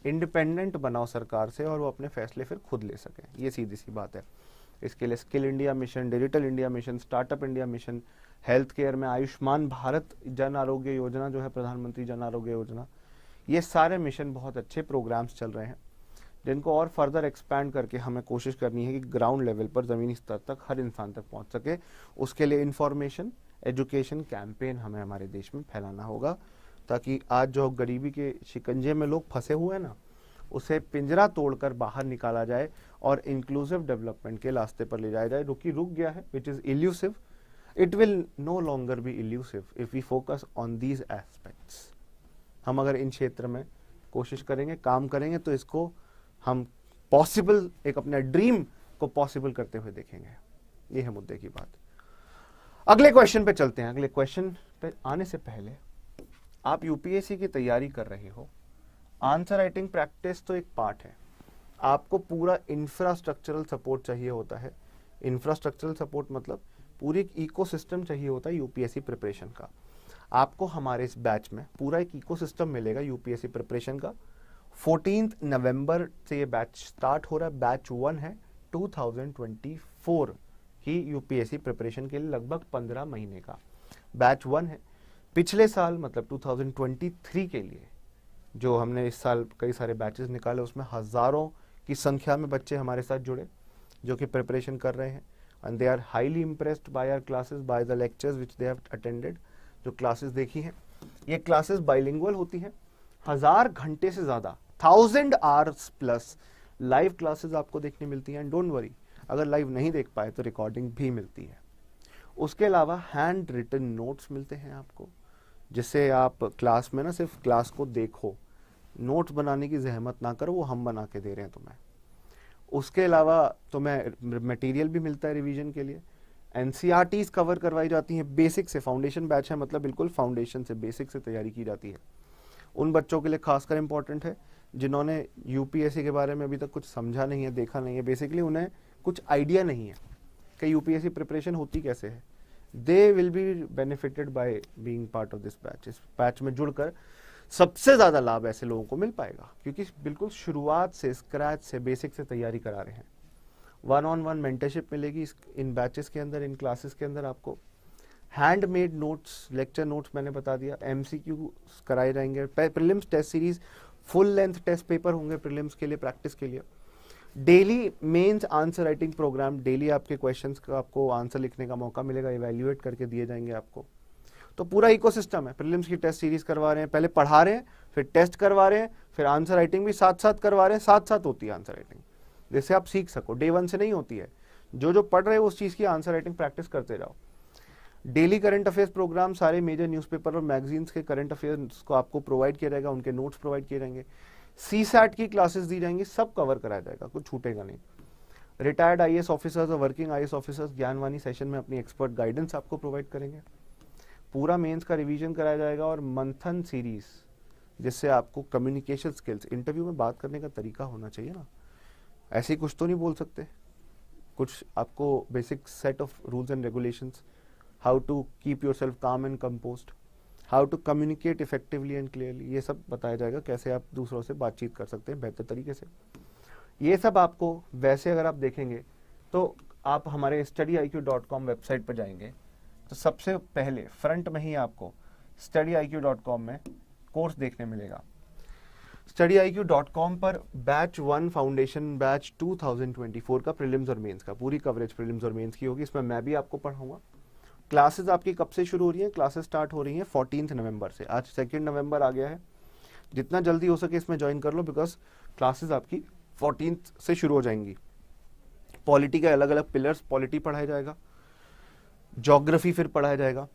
इंडिपेंडेंट बनाओ सरकार से और वो अपने फैसले फिर खुद ले सकें ये सीधी सी बात है इसके लिए skill India mission digital India mission startup India mission health care में आयुष्मान भारत जन आरोग्य योजना जो है प्रधानमंत्री जन आरोग्य योजना ये सारे मिशन बहुत अच्छे प्रोग्राम्स चल रहे हैं जिनको और फर्दर एक्सपैंड करके हमें कोशिश करनी है कि ग्राउंड लेवल पर ज़मीनी स्तर तक हर इंसान तक पहुंच सके उसके लिए इन्फॉर्मेशन एजुकेशन कैंपेन हमें हमारे देश में फैलाना होगा ताकि आज जो गरीबी के शिकंजे में लोग फंसे हुए हैं ना उसे पिंजरा तोड़कर बाहर निकाला जाए और इंक्लूसिव डेवलपमेंट के रास्ते पर ले जाया जाए रुकी रुक गया है which is elusive it will no longer be elusive if we focus on these aspects हम अगर इन क्षेत्र में कोशिश करेंगे काम करेंगे तो इसको हम पॉसिबल एक अपने ड्रीम को पॉसिबल करते हुए देखेंगे ये है मुद्दे की बात अगले क्वेश्चन पे चलते हैं अगले क्वेश्चन पे आने से पहले आप यूपीएससी की तैयारी कर रहे हो आंसर राइटिंग प्रैक्टिस तो एक पार्ट है आपको पूरा इंफ्रास्ट्रक्चरल सपोर्ट चाहिए होता है इंफ्रास्ट्रक्चरल सपोर्ट मतलब पूरी एक इकोसिस्टम चाहिए होता है यूपीएससी प्रिपरेशन का आपको हमारे इस बैच में पूरा एक इकोसिस्टम मिलेगा यूपीएससी प्रिपरेशन का फोर्टीन नवंबर से ये बैच स्टार्ट हो रहा है बैच वन है 2024 ही यूपीएससी प्रिपरेशन के लिए लगभग 15 महीने का बैच वन है पिछले साल मतलब 2023 के लिए जो हमने इस साल कई सारे बैचेस निकाले उसमें हज़ारों की संख्या में बच्चे हमारे साथ जुड़े जो कि प्रिपरेशन कर रहे हैं and they are highly impressed by our classes by the lectures which they have attended जो क्लासेस देखी हैं ये क्लासेस बाइलिंगुअल होती हैं हज़ार घंटे से ज़्यादा thousand hours plus live classes आपको देखने मिलती हैं एंड डोंट वरी अगर लाइव नहीं देख पाए तो रिकॉर्डिंग भी मिलती है उसके अलावा हैंड रिटन नोट्स मिलते हैं आपको जिससे आप क्लास में ना सिर्फ क्लास को देखो नोट्स बनाने की जहमत ना करो वो हम बना के दे रहे हैं तुम्हें उसके अलावा तुम्हें मटेरियल भी मिलता है रिवीजन के लिए एन कवर e करवाई जाती हैं बेसिक से फाउंडेशन बैच है मतलब बिल्कुल फाउंडेशन से बेसिक से तैयारी की जाती है उन बच्चों के लिए खासकर इंपॉर्टेंट है जिन्होंने यूपीएससी के बारे में अभी तक कुछ समझा नहीं है देखा नहीं है बेसिकली उन्हें कुछ आइडिया नहीं है कि यूपीएससी प्रिपरेशन होती कैसे है they will be benefited by being part of this batch इस बैच में जुड़कर सबसे ज़्यादा लाभ ऐसे लोगों को मिल पाएगा क्योंकि बिल्कुल शुरुआत से स्क्रैच से बेसिक से तैयारी करा रहे हैं वन ऑन वन मेंटरशिप मिलेगी इन बैचेस के अंदर इन क्लासेस के अंदर आपको हैंडमेड नोट्स लेक्चर नोट्स मैंने बता दिया एम कराए जाएंगे prelims test series full length test paper होंगे प्रीलिम्स के लिए प्रैक्टिस के लिए daily mains answer writing program daily आपके क्वेश्चंस का आपको आंसर लिखने का मौका मिलेगा इवेल्युएट करके दिए जाएंगे आपको तो पूरा इकोसिस्टम है प्रीलिम्स की टेस्ट सीरीज करवा रहे हैं पहले पढ़ा रहे हैं फिर टेस्ट करवा रहे हैं फिर आंसर राइटिंग भी साथ साथ करवा रहे हैं साथ साथ होती है आंसर राइटिंग जैसे आप सीख सको डे वन से नहीं होती है जो जो पढ़ रहे हो उस चीज़ की आंसर राइटिंग प्रैक्टिस करते जाओ डेली करंट अफेयर्स प्रोग्राम सारे मेजर न्यूज़पेपर और मैगजीन्स के करंट अफेयर्स को आपको प्रोवाइड किया जाएगा उनके नोट्स प्रोवाइड किए जाएंगे सी की क्लासेस दी जाएंगी सब कवर कराया जाएगा कुछ छूटेगा नहीं रिटायर्ड आई ऑफिसर्स और वर्किंग आई ऑफिसर्स ज्ञानवानी सेशन में अपनी एक्सपर्ट गाइडेंस आपको प्रोवाइड करेंगे पूरा मेन्स का रिविजन कराया जाएगा और मंथन सीरीज जिससे आपको कम्युनिकेशन स्किल्स इंटरव्यू में बात करने का तरीका होना चाहिए ना ऐसे कुछ तो नहीं बोल सकते कुछ आपको basic set of rules and regulations how to keep your self calm and composed how to communicate effectively and clearly ये सब बताया जाएगा कैसे आप दूसरों से बातचीत कर सकते हैं बेहतर तरीके से ये सब आपको वैसे अगर आप देखेंगे तो आप हमारे study I Q dot com website पर जाएंगे तो सबसे पहले फ्रंट में ही आपको study I Q dot com में कोर्स देखने मिलेगा study I Q dot com पर batch one foundation batch two thousand twenty four का प्रिलिम्स और मेन्स का पूरी कवरेज प्रिलिम्स और मेन्स की होगी इसमें मैं भी आपको पढ़ाऊंगा क्लासेस आपकी कब से शुरू हो रही है क्लासेस स्टार्ट हो रही हैं फोर्टीन नवंबर से आज सेकेंड नवंबर आ गया है जितना जल्दी हो सके इसमें ज्वाइन कर लो बिकॉज क्लासेस आपकी फोर्टीन से शुरू हो जाएंगी पॉलिटी के अलग अलग पिलर्स पॉलिटी पढ़ाया जाएगा जोग्राफी फिर पढ़ाया जाएगा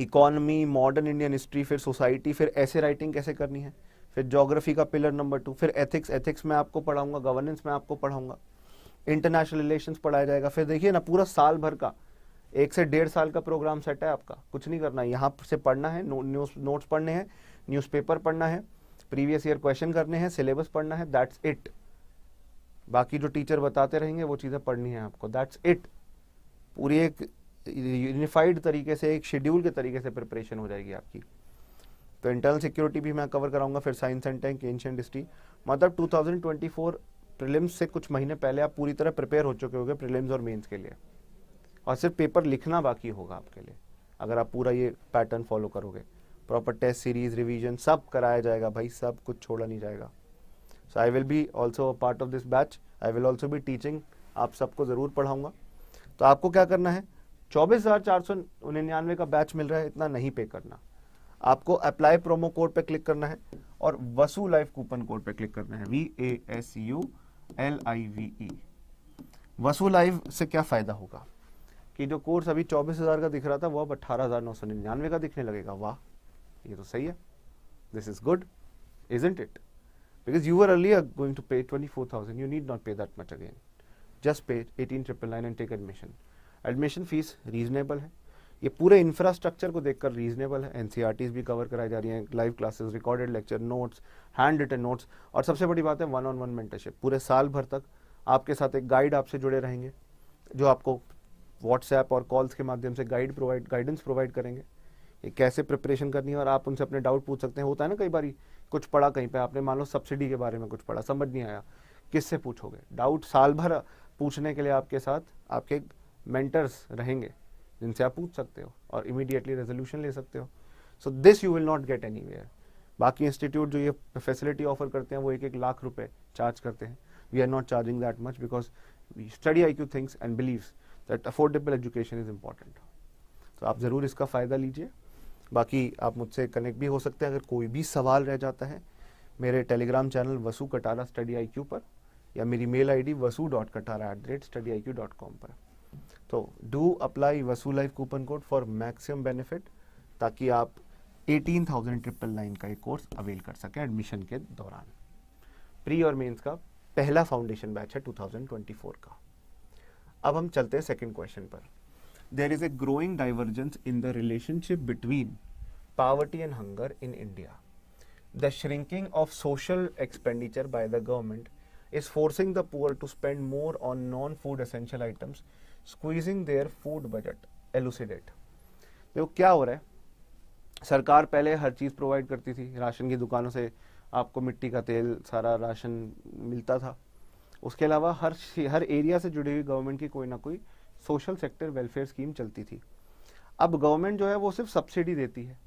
इकोनॉमी मॉडर्न इंडियन हिस्ट्री फिर सोसाइटी फिर ऐसे राइटिंग कैसे करनी है फिर जोग्राफी का पिलर नंबर टू फिर एथिक्स एथिक्स में आपको पढ़ाऊंगा गवर्नेंस में आपको पढ़ाऊंगा इंटरनेशनल रिलेशंस पढ़ाया जाएगा फिर देखिए ना पूरा साल भर का एक से डेढ़ साल का प्रोग्राम सेट है आपका कुछ नहीं करना है यहाँ से पढ़ना है न्यूज नोट्स पढ़ने हैं न्यूज़पेपर पढ़ना है प्रीवियस ईयर क्वेश्चन करने हैं सिलेबस पढ़ना है दैट्स इट बाकी जो टीचर बताते रहेंगे वो चीज़ें पढ़नी है आपको दैट्स इट पूरी एक यूनिफाइड तरीके से एक शेड्यूल के तरीके से प्रिपरेशन हो जाएगी आपकी तो इंटरनल सिक्योरिटी भी मैं कवर कराऊंगा फिर साइंस एंड टेंक एंशियन हिस्ट्री मतलब 2024 प्रीलिम्स से कुछ महीने पहले आप पूरी तरह प्रिपेयर हो चुके होंगे प्रीलिम्स और मेंस के लिए और सिर्फ पेपर लिखना बाकी होगा आपके लिए अगर आप पूरा ये पैटर्न फॉलो करोगे प्रॉपर टेस्ट सीरीज रिवीजन सब कराया जाएगा भाई सब कुछ छोड़ा नहीं जाएगा so I will be also a part of this batch I will also be teaching आप सबको ज़रूर पढ़ाऊंगा तो आपको क्या करना है चौबीस हज़ार चार सौ निन्यानवे का बैच मिल रहा है इतना नहीं पे करना आपको अप्लाई प्रोमो कोड पे क्लिक करना है और वसु लाइफ कूपन कोड पे क्लिक करना है V A S U L I V E Vasu live से क्या फ़ायदा होगा कि जो कोर्स अभी चौबीस हज़ार का दिख रहा था वो अब अट्ठारह हज़ार नौ सौ निन्यानवे का दिखने लगेगा वाह ये तो सही है this is good isn't it? Because you were earlier forced to pay 24,000, not pay that much again just pay Just triple nine and take admission admission fees reasonable है ये पूरे इंफ्रास्ट्रक्चर को देखकर रीजनेबल है एन भी cover कराई जा रही हैं live classes recorded lecture notes handwritten notes और सबसे बड़ी बात है वन ऑन वन मेंटरशिप पूरे साल भर तक आपके साथ एक गाइड आपसे जुड़े रहेंगे जो आपको व्हाट्सएप और कॉल्स के माध्यम से गाइड प्रोवाइड गाइडेंस प्रोवाइड करेंगे ये कैसे प्रिपरेशन करनी है और आप उनसे अपने डाउट पूछ सकते हैं होता है ना कई बार कुछ पढ़ा कहीं पे आपने मान लो सब्सिडी के बारे में कुछ पढ़ा समझ नहीं आया किससे पूछोगे डाउट साल भर पूछने के लिए आपके साथ आपके मेंटर्स रहेंगे जिनसे आप पूछ सकते हो और इमीडिएटली रेजोल्यूशन ले सकते हो so this you will not get any बाकी इंस्टीट्यूट जो ये फैसिलिटी ऑफर करते हैं वो एक एक लाख रुपए चार्ज करते हैं we are not charging that much because we study I Q thinks and believes that affordable education is important तो आप ज़रूर इसका फ़ायदा लीजिए बाकी आप मुझसे कनेक्ट भी हो सकते हैं अगर कोई भी सवाल रह जाता है मेरे Telegram channel Vasu Katara study I Q पर या मेरी mail I D Vasu dot Katara at the rate study I Q dot com पर तो do apply Vasu live coupon code for maximum benefit ताकि आप एटीन थाउजेंड ट्रिपल नाइन का एक कोर्स अवेल कर सकें एडमिशन के दौरान प्री और मेंस का पहला फाउंडेशन बैच है फोर का अब हम चलते हैं सेकेंड क्वेश्चन पर there is a growing divergence in the relationship between poverty and hunger in India the shrinking of social expenditure by the government is forcing the poor to spend more on non food essential items squeezing their food budget elucidate देखो क्या हो रहा है सरकार पहले हर चीज़ provide करती थी ration की दुकानों से आपको मिट्टी का तेल सारा राशन मिलता था उसके अलावा हर हर एरिया से जुड़ी हुई गवर्नमेंट की कोई ना कोई सोशल सेक्टर वेलफेयर स्कीम चलती थी अब गवर्नमेंट जो है वो सिर्फ सब्सिडी देती है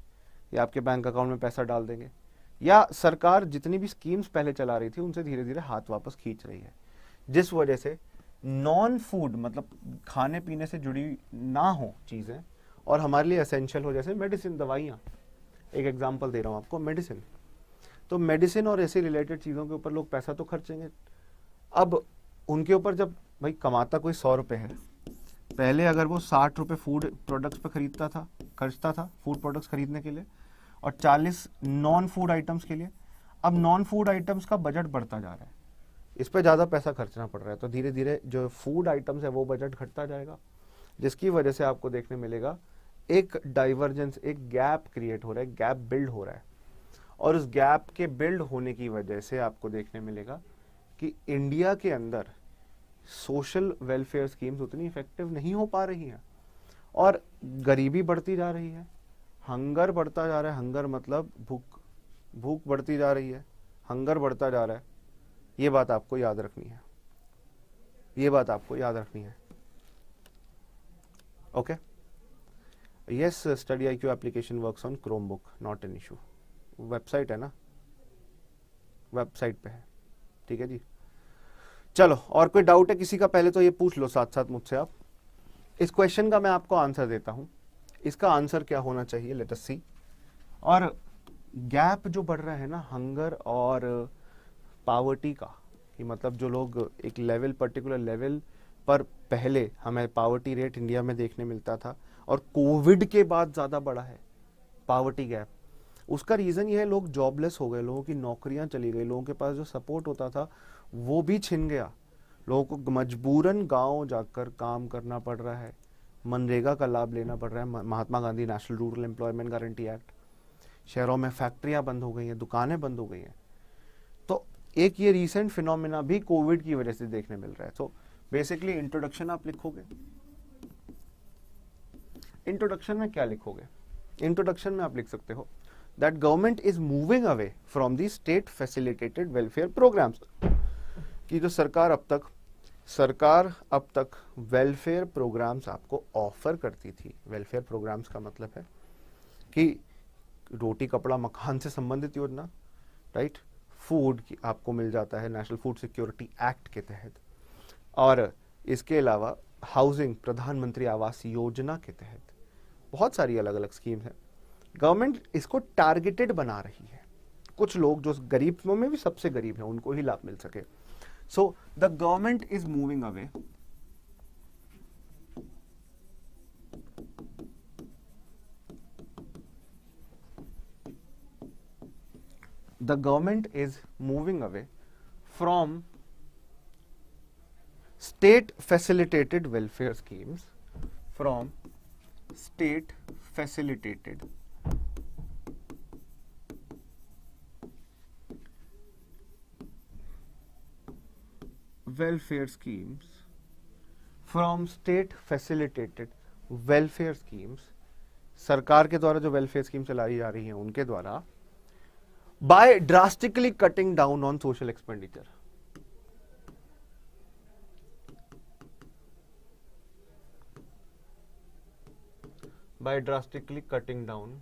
या आपके बैंक अकाउंट में पैसा डाल देंगे या सरकार जितनी भी स्कीम्स पहले चला रही थी उनसे धीरे धीरे हाथ वापस खींच रही है जिस वजह से नॉन फूड मतलब खाने पीने से जुड़ी ना हो चीज़ें और हमारे लिए असेंशियल हो जैसे मेडिसिन दवाइयाँ एक एग्जाम्पल दे रहा हूँ आपको मेडिसिन तो मेडिसिन और ऐसे रिलेटेड चीज़ों के ऊपर लोग पैसा तो खर्चेंगे अब उनके ऊपर जब भाई कमाता कोई सौ रुपये है पहले अगर वो साठ रुपये फूड प्रोडक्ट्स पर खरीदता था खर्चता था फूड प्रोडक्ट्स खरीदने के लिए और चालीस नॉन फूड आइटम्स के लिए अब नॉन फूड आइटम्स का बजट बढ़ता जा रहा है इस पर ज़्यादा पैसा खर्चना पड़ रहा है तो धीरे धीरे जो फूड आइटम्स है वो बजट घटता जाएगा जिसकी वजह से आपको देखने मिलेगा एक डाइवर्जेंस एक गैप क्रिएट हो रहा है गैप बिल्ड हो रहा है और उस गैप के बिल्ड होने की वजह से आपको देखने मिलेगा कि इंडिया के अंदर सोशल वेलफेयर स्कीम्स उतनी इफेक्टिव नहीं हो पा रही हैं और गरीबी बढ़ती जा रही है हंगर बढ़ता जा रहा है हंगर मतलब भूख भूख बढ़ती जा रही है हंगर बढ़ता जा रहा है ये बात आपको याद रखनी है ये बात आपको याद रखनी है okay yes study I Q application work on Chromebook not an issue website है ना वेबसाइट पे है ठीक है जी चलो और कोई डाउट है किसी का पहले तो ये पूछ लो साथ साथ मुझसे आप इस क्वेश्चन का मैं आपको आंसर देता हूं इसका आंसर क्या होना चाहिए अस सी और गैप जो बढ़ रहा है ना हंगर और पावर्टी का कि मतलब जो लोग एक लेवल पर्टिकुलर लेवल पर पहले हमें पावर्टी रेट इंडिया में देखने मिलता था और कोविड के बाद ज़्यादा बढ़ा है पावर्टी गैप उसका रीज़न यह है लोग जॉबलेस हो गए लोगों की नौकरियां चली गई लोगों के पास जो सपोर्ट होता था वो भी छिन गया लोगों को मजबूरन गांव जाकर काम करना पड़ रहा है मनरेगा का लाभ लेना पड़ रहा है Mahatma Gandhi national rural employment guarantee act शहरों में फैक्ट्रियां बंद हो गई हैं दुकानें बंद हो गई हैं तो एक ये रिसेंट फिनोमिना भी कोविड की वजह से देखने मिल रहा है तो बेसिकली इंट्रोडक्शन आप लिखोगे इंट्रोडक्शन में क्या लिखोगे इंट्रोडक्शन में आप लिख सकते हो that government is moving away from the state facilitated welfare programs कि जो सरकार अब तक सरकार अब तक वेलफेयर प्रोग्राम्स आपको ऑफर करती थी वेलफेयर प्रोग्राम्स का मतलब है कि रोटी कपड़ा मकान से संबंधित योजना राइट फूड की आपको मिल जाता है नेशनल फूड सिक्योरिटी एक्ट के तहत और इसके अलावा हाउसिंग प्रधानमंत्री आवास योजना के तहत बहुत सारी अलग अलग स्कीम है गवर्नमेंट इसको टारगेटेड बना रही है कुछ लोग जो गरीब में भी सबसे गरीब हैं उनको ही लाभ मिल सके So the government is moving away. The government is moving away from state facilitated welfare schemes from state facilitated welfare schemes from state facilitated welfare schemes सरकार के द्वारा जो वेलफेयर स्कीम चलाई जा रही है उनके द्वारा by drastically cutting down on social expenditure by drastically cutting down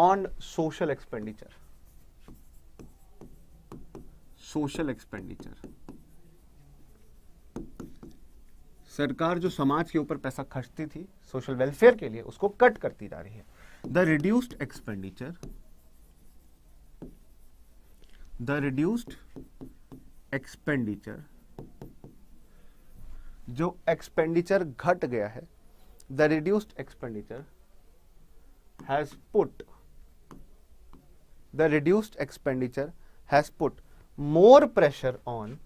on social expenditure social expenditure सरकार जो समाज के ऊपर पैसा खर्चती थी सोशल वेलफेयर के लिए उसको कट करती जा रही है the reduced expenditure the reduced expenditure जो एक्सपेंडिचर घट गया है the reduced expenditure has put the reduced expenditure has put more pressure on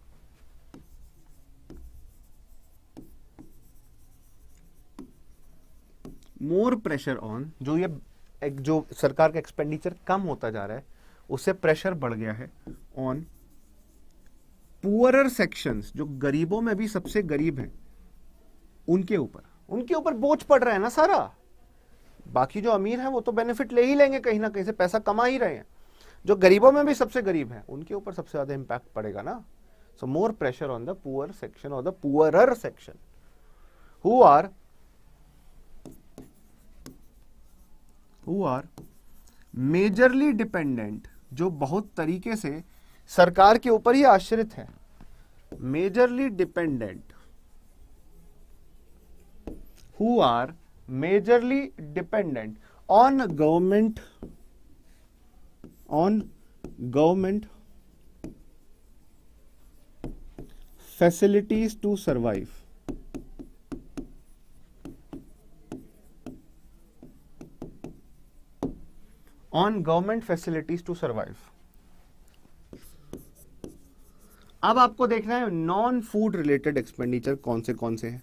more pressure on जो ये एक जो सरकार का एक्सपेंडिचर कम होता जा रहा है उससे प्रेशर बढ़ गया है ऑन पुअरर सेक्शंस जो गरीबों में भी सबसे गरीब हैं उनके ऊपर उनके ऊपर बोझ पड़ रहा है ना सारा बाकी जो अमीर हैं वो तो बेनिफिट ले ही लेंगे कहीं ना कहीं से पैसा कमा ही रहे हैं जो गरीबों में भी सबसे गरीब हैं उनके ऊपर सबसे ज़्यादा इंपैक्ट पड़ेगा ना so more pressure on the poor section और the poorer section who are who are majorly dependent जो बहुत तरीके से सरकार के ऊपर ही आश्रित है majorly dependent who are majorly dependent on government on government facilities to survive on government facilities to survive अब आपको देखना है नॉन फूड रिलेटेड एक्सपेंडिचर कौन से कौन से हैं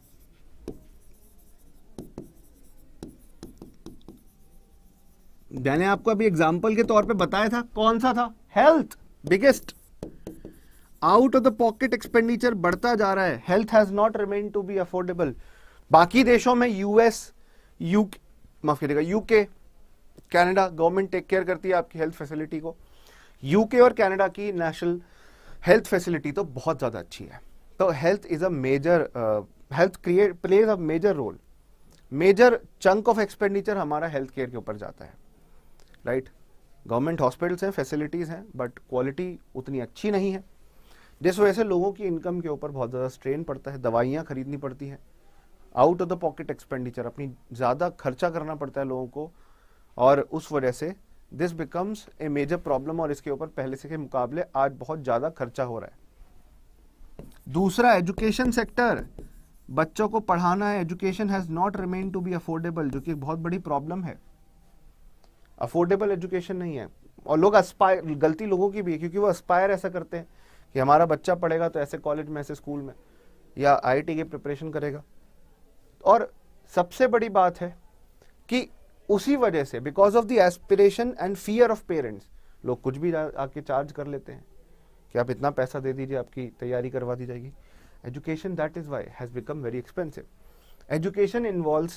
मैंने आपको अभी एग्जांपल के तौर पे बताया था कौन सा था health biggest out of the pocket expenditure बढ़ता जा रहा है health has not remain to be affordable बाकी देशों में यूएस यूके माफ करिएगा UK Canada government take care करती है आपकी हेल्थ फैसिलिटी को यूके और कनाडा की नेशनल हेल्थ फैसिलिटी तो बहुत ज़्यादा अच्छी है तो health is a major health create plays a major role major chunk of expenditure हमारा हेल्थ केयर के ऊपर जाता है राइट गवर्नमेंट हॉस्पिटल्स हैं फैसिलिटीज़ हैं बट क्वालिटी उतनी अच्छी नहीं है जिस वजह से लोगों की इनकम के ऊपर बहुत ज़्यादा स्ट्रेन पड़ता है दवाइयाँ खरीदनी पड़ती हैं out of the pocket expenditure अपनी ज़्यादा खर्चा करना पड़ता है लोगों को और उस वजह से this becomes a major problem और इसके ऊपर पहले से के मुकाबले आज बहुत ज़्यादा खर्चा हो रहा है दूसरा एजुकेशन सेक्टर बच्चों को पढ़ाना है education has not remain to be affordable जो कि एक बहुत बड़ी प्रॉब्लम है अफोर्डेबल एजुकेशन नहीं है और लोग अस्पायर गलती लोगों की भी है क्योंकि वो अस्पायर ऐसा करते हैं कि हमारा बच्चा पढ़ेगा तो ऐसे कॉलेज में ऐसे स्कूल में या टी की प्रिपरेशन करेगा और सबसे बड़ी बात है कि उसी वजह से because of the aspiration and fear of parents लोग कुछ भी आके चार्ज कर लेते हैं कि आप इतना पैसा दे दीजिए आपकी तैयारी करवा दी जाएगी education that is why has become very expensive education involve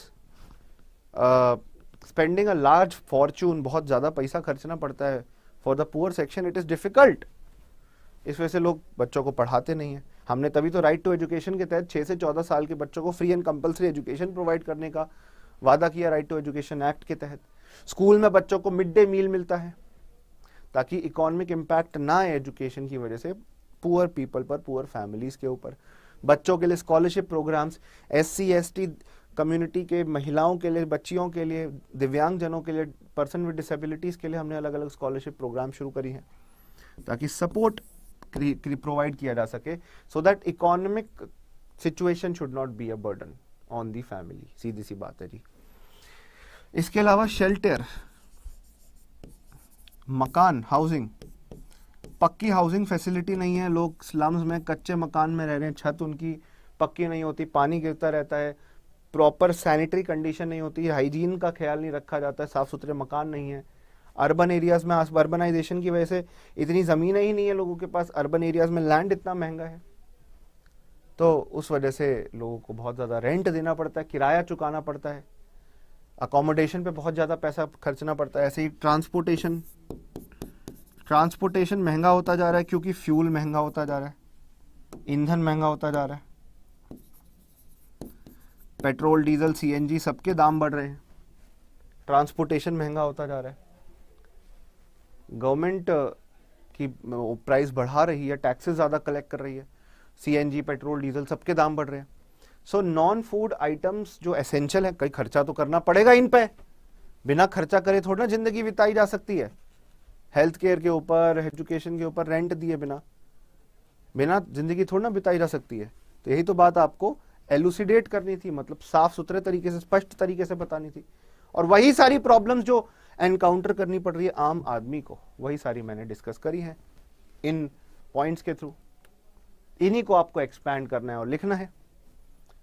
spending a large fortune बहुत ज़्यादा पैसा खर्चना पड़ता है for the poor section it is difficult इस वजह से लोग बच्चों को पढ़ाते नहीं है हमने तभी तो राइट टू एजुकेशन के तहत छह से चौदह साल के बच्चों को free and compulsory education provide करने का वादा किया राइट टू एजुकेशन एक्ट के तहत स्कूल में बच्चों को मिड डे मील मिलता है ताकि इकोनॉमिक इम्पैक्ट ना आए एजुकेशन की वजह से पुअर पीपल पर पुअर फैमिलीज के ऊपर बच्चों के लिए scholarship programs S C S T community के महिलाओं के लिए बच्चियों के लिए दिव्यांगजनों के लिए पर्सन विद डिसेबिलिटीज़ के लिए हमने अलग अलग स्कॉलरशिप प्रोग्राम शुरू करी हैं ताकि सपोर्ट प्रोवाइड किया जा सके so that economic situation should not be a burden on the family सीधी सी बात है जी इसके अलावा शेल्टर मकान हाउसिंग पक्की हाउसिंग फैसिलिटी नहीं है लोग स्लम्स में कच्चे मकान में रह रहे हैं छत उनकी पक्की नहीं होती पानी गिरता रहता है प्रॉपर सैनिटरी कंडीशन नहीं होती हाइजीन का ख्याल नहीं रखा जाता है साफ़ सुथरे मकान नहीं है अर्बन एरियाज़ में अर्बनाइजेशन की वजह से इतनी ज़मीनें ही नहीं है लोगों के पास अर्बन एरियाज़ में लैंड इतना महंगा है तो उस वजह से लोगों को बहुत ज़्यादा रेंट देना पड़ता है किराया चुकाना पड़ता है अकोमोडेशन पे बहुत ज़्यादा पैसा खर्चना पड़ता है ऐसे ही ट्रांसपोर्टेशन ट्रांसपोर्टेशन महंगा होता जा रहा है क्योंकि फ्यूल महंगा होता जा रहा है ईंधन महंगा होता जा रहा है पेट्रोल डीजल सीएनजी सबके दाम बढ़ रहे हैं ट्रांसपोर्टेशन महंगा होता जा रहा है गवर्नमेंट की प्राइस बढ़ा रही है टैक्सेस ज़्यादा कलेक्ट कर रही है सी पेट्रोल डीजल सबके दाम बढ़ रहे हैं सो नॉन फूड आइटम्स जो एसेंशियल है कहीं खर्चा तो करना पड़ेगा इन पे बिना खर्चा करे थोड़ी ना जिंदगी बिताई जा सकती है हेल्थ केयर के ऊपर एजुकेशन के ऊपर रेंट दिए बिना बिना जिंदगी थोड़ी ना बिताई जा सकती है तो यही तो बात आपको एलुसिडेट करनी थी मतलब साफ सुथरे तरीके से स्पष्ट तरीके से बतानी थी और वही सारी प्रॉब्लम जो एनकाउंटर करनी पड़ रही है आम आदमी को वही सारी मैंने डिस्कस करी है इन पॉइंट्स के थ्रू इन्हीं को आपको एक्सपैंड करना है और लिखना है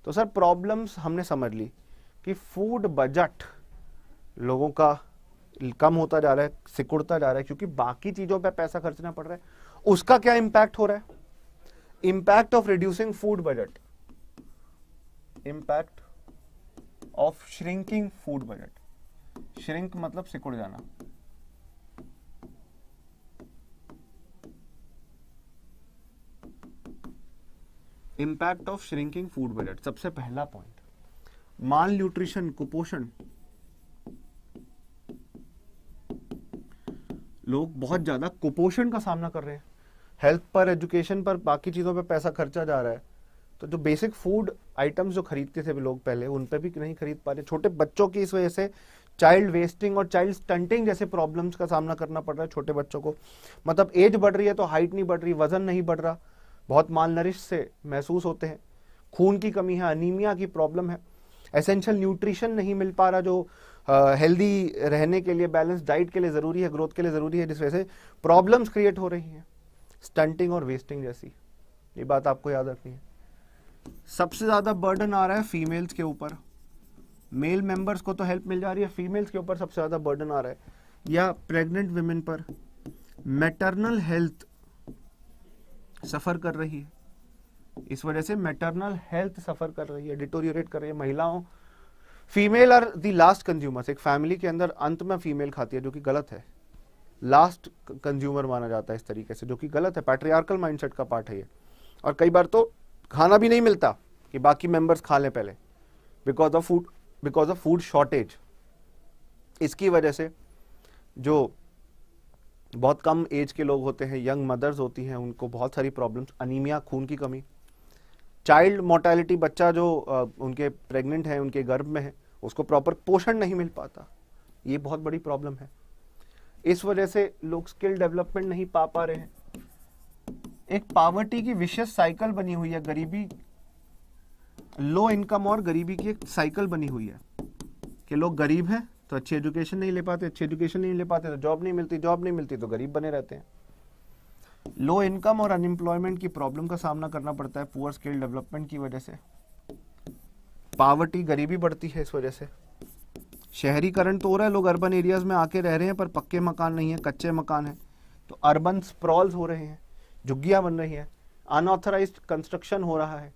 तो सर प्रॉब्लम्स हमने समझ ली कि फूड बजट लोगों का कम होता जा रहा है सिकुड़ता जा रहा है क्योंकि बाकी चीज़ों पे पैसा खर्चना पड़ रहा है उसका क्या इंपैक्ट हो रहा है impact of reducing food budget impact of shrinking food budget shrink मतलब सिकुड़ जाना impact of shrinking food budget सबसे पहला पॉइंट माल न्यूट्रिशन कुपोषण लोग बहुत ज्यादा कुपोषण का सामना कर रहे हैं हेल्थ पर एजुकेशन पर बाकी चीजों पर पैसा खर्चा जा रहा है तो जो बेसिक फूड आइटम्स जो खरीदते थे लोग पहले उन पर भी नहीं खरीद पा रहे छोटे बच्चों की इस वजह से चाइल्ड वेस्टिंग और चाइल्ड स्टंटिंग जैसे प्रॉब्लम्स का सामना करना पड़ रहा है छोटे बच्चों को मतलब एज बढ़ रही है तो हाइट नहीं बढ़ रही वजन नहीं बढ़ रहा बहुत मालनरिश से महसूस होते हैं खून की कमी है अनीमिया की प्रॉब्लम है एसेंशियल न्यूट्रिशन नहीं मिल पा रहा जो हेल्दी रहने के लिए बैलेंस डाइट के लिए ज़रूरी है ग्रोथ के लिए ज़रूरी है जिस वजह से प्रॉब्लम्स क्रिएट हो रही हैं स्टंटिंग और वेस्टिंग जैसी ये बात आपको याद रखनी है सबसे ज़्यादा बर्डन आ रहा है फीमेल्स के ऊपर मेल मेंबर्स को तो हेल्प मिल जा रही है फीमेल्स के ऊपर सबसे ज़्यादा बर्डन आ रहा है या प्रेग्नेंट वीमेन पर मैटरनल हेल्थ सफ़र कर रही है इस वजह से मेटरनल हेल्थ सफ़र कर रही है डिटोरियोरेट कर रही है महिलाओं female are the last consumers एक फैमिली के अंदर अंत में फीमेल खाती है जो कि गलत है लास्ट कंज्यूमर माना जाता है इस तरीके से जो कि गलत है पैट्रियार्कल माइंडसेट का पार्ट है ये और कई बार तो खाना भी नहीं मिलता कि बाकी मेंबर्स खा लें पहले because of food because of food shortage इसकी वजह से जो बहुत कम एज के लोग होते हैं यंग मदर्स होती हैं उनको बहुत सारी प्रॉब्लम्स अनीमिया खून की कमी चाइल्ड मोर्टेलिटी बच्चा जो उनके प्रेग्नेंट हैं उनके गर्भ में है उसको प्रॉपर पोषण नहीं मिल पाता ये बहुत बड़ी प्रॉब्लम है इस वजह से लोग स्किल डेवलपमेंट नहीं पा पा रहे हैं एक पावर्टी की विशेष साइकिल बनी हुई है गरीबी लो इनकम और गरीबी की एक साइकिल बनी हुई है कि लोग गरीब हैं तो अच्छी एजुकेशन नहीं ले पाते अच्छी एजुकेशन नहीं ले पाते तो जॉब नहीं मिलती जॉब नहीं मिलती तो गरीब बने रहते हैं लो इनकम और अनएम्प्लॉयमेंट की प्रॉब्लम का सामना करना पड़ता है पुअर स्किल डेवलपमेंट की वजह से पावर्टी गरीबी बढ़ती है इस वजह से शहरीकरण तो हो रहा है लोग अर्बन एरियाज में आके रह रहे हैं पर पक्के मकान नहीं है कच्चे मकान है तो अर्बन स्प्रॉल्स हो रहे हैं झुग्गिया बन रही हैं अनऑथराइज कंस्ट्रक्शन हो रहा है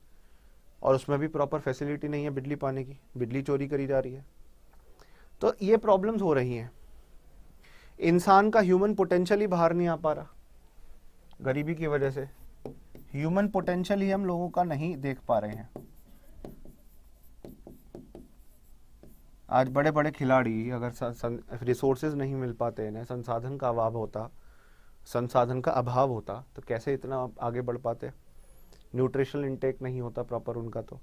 और उसमें भी प्रॉपर फैसिलिटी नहीं है बिजली पाने की बिजली चोरी करी जा रही है तो ये प्रॉब्लम्स हो रही हैं इंसान का ह्यूमन पोटेंशियल ही बाहर नहीं आ पा रहा गरीबी की वजह से ह्यूमन पोटेंशियल ही हम लोगों का नहीं देख पा रहे हैं आज बड़े बड़े खिलाड़ी अगर रिसोर्सेज नहीं मिल पाते हैं संसाधन का अभाव होता संसाधन का अभाव होता तो कैसे इतना आगे बढ़ पाते न्यूट्रिशनल इंटेक नहीं होता प्रॉपर उनका तो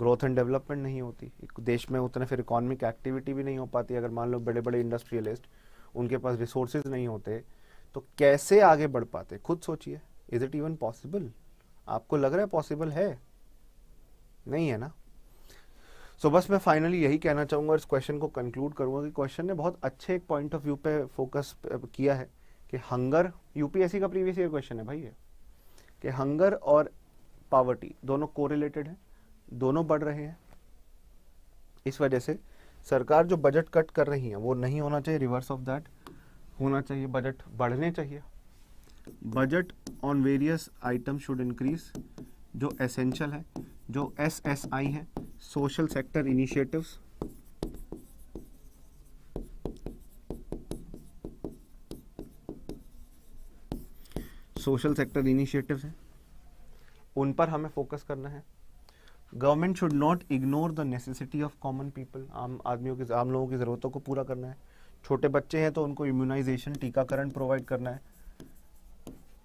ग्रोथ एंड डेवलपमेंट नहीं होती देश में उतने फिर इकोनॉमिक एक्टिविटी भी नहीं हो पाती अगर मान लो बड़े बड़े इंडस्ट्रियलिस्ट उनके पास रिसोर्सेज नहीं होते तो कैसे आगे बढ़ पाते खुद सोचिए इज इट इवन पॉसिबल आपको लग रहा है पॉसिबल है नहीं है ना सो so, बस मैं फाइनली यही कहना चाहूंगा इस क्वेश्चन को कंक्लूड करूंगा कि क्वेश्चन ने बहुत अच्छे एक पॉइंट ऑफ व्यू पे फोकस किया है कि हंगर यूपीएससी का प्रीवियस ईयर क्वेश्चन है भाई है कि हंगर और पावर्टी दोनों कोरिलेटेड है दोनों बढ़ रहे हैं इस वजह से सरकार जो बजट कट कर रही है वो नहीं होना चाहिए रिवर्स ऑफ दैट होना चाहिए बजट बढ़ने चाहिए budget on various item should increase जो एसेंशियल है जो एस एस आई है social sector initiatives social sector initiatives हैं उन पर हमें फोकस करना है government should not ignore the necessity of common people आम आदमियों की आम लोगों की ज़रूरतों को पूरा करना है छोटे बच्चे हैं तो उनको इम्यूनाइजेशन टीकाकरण प्रोवाइड करना है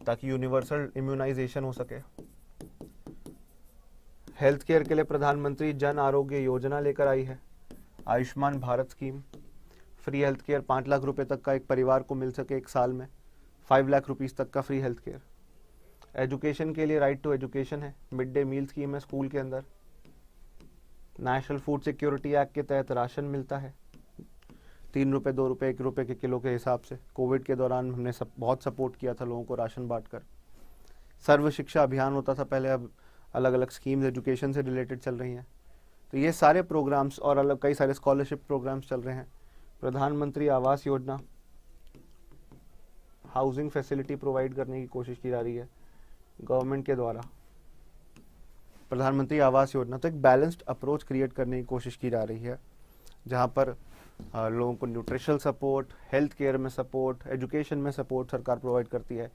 ताकि यूनिवर्सल इम्यूनाइजेशन हो सके हेल्थ केयर के लिए प्रधानमंत्री जन आरोग्य योजना लेकर आई है Ayushman Bharat scheme free health care पाँच लाख रुपए तक का एक परिवार को मिल सके एक साल में फाइव लाख रुपीज़ तक का फ्री हेल्थ केयर एजुकेशन के लिए राइट टू एजुकेशन है मिड डे मील स्कीम है स्कूल के अंदर नेशनल फूड सिक्योरिटी एक्ट के तहत राशन मिलता है तीन रुपये दो रुपये एक रुपये के किलो के हिसाब से कोविड के दौरान हमने सब बहुत सपोर्ट किया था लोगों को राशन बांट कर सर्व शिक्षा अभियान होता था पहले अब अलग अलग स्कीम्स एजुकेशन से रिलेटेड चल रही हैं तो ये सारे प्रोग्राम्स और अलग कई सारे स्कॉलरशिप प्रोग्राम्स चल रहे हैं प्रधानमंत्री आवास योजना हाउसिंग फैसिलिटी प्रोवाइड करने की कोशिश की जा रही है गवर्नमेंट के द्वारा प्रधानमंत्री आवास योजना तो एक बैलेंस्ड अप्रोच क्रिएट करने की कोशिश की जा रही है जहाँ पर लोगों को न्यूट्रिशनल सपोर्ट हेल्थ केयर में सपोर्ट एजुकेशन में सपोर्ट सरकार प्रोवाइड करती है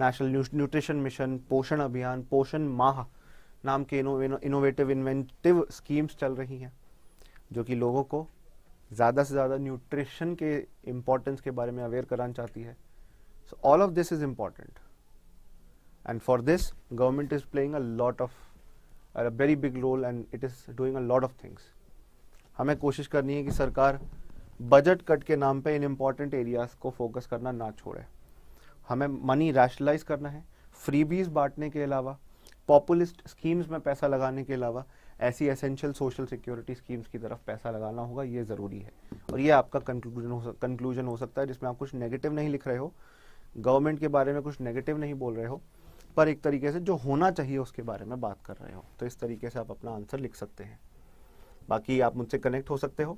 नेशनल न्यूट्रिशन मिशन पोषण अभियान पोषण माह नाम के इनोवेटिव इन्वेंटिव स्कीम्स चल रही हैं जो कि लोगों को ज़्यादा से ज़्यादा न्यूट्रिशन के इम्पोर्टेंस के बारे में अवेयर कराना चाहती है so all of this is important and for this government is playing a lot of very big role and it is is doing a lot of हमें कोशिश करनी है कि सरकार बजट कट के नाम पे इन इम्पॉर्टेंट एरियाज को फोकस करना ना छोड़े हमें मनी रैशनलाइज करना है फ्रीबीज बांटने के अलावा पॉपुलिस्ट स्कीम्स में पैसा लगाने के अलावा ऐसी एसेंशियल सोशल सिक्योरिटी स्कीम्स की तरफ पैसा लगाना होगा ये ज़रूरी है और ये आपका कंक्लूजन हो कंक्लूजन हो सकता है जिसमें आप कुछ नेगेटिव नहीं लिख रहे हो गवर्नमेंट के बारे में कुछ नेगेटिव नहीं बोल रहे हो पर एक तरीके से जो होना चाहिए उसके बारे में बात कर रहे हो तो इस तरीके से आप अपना आंसर लिख सकते हैं बाकी आप मुझसे कनेक्ट हो सकते हो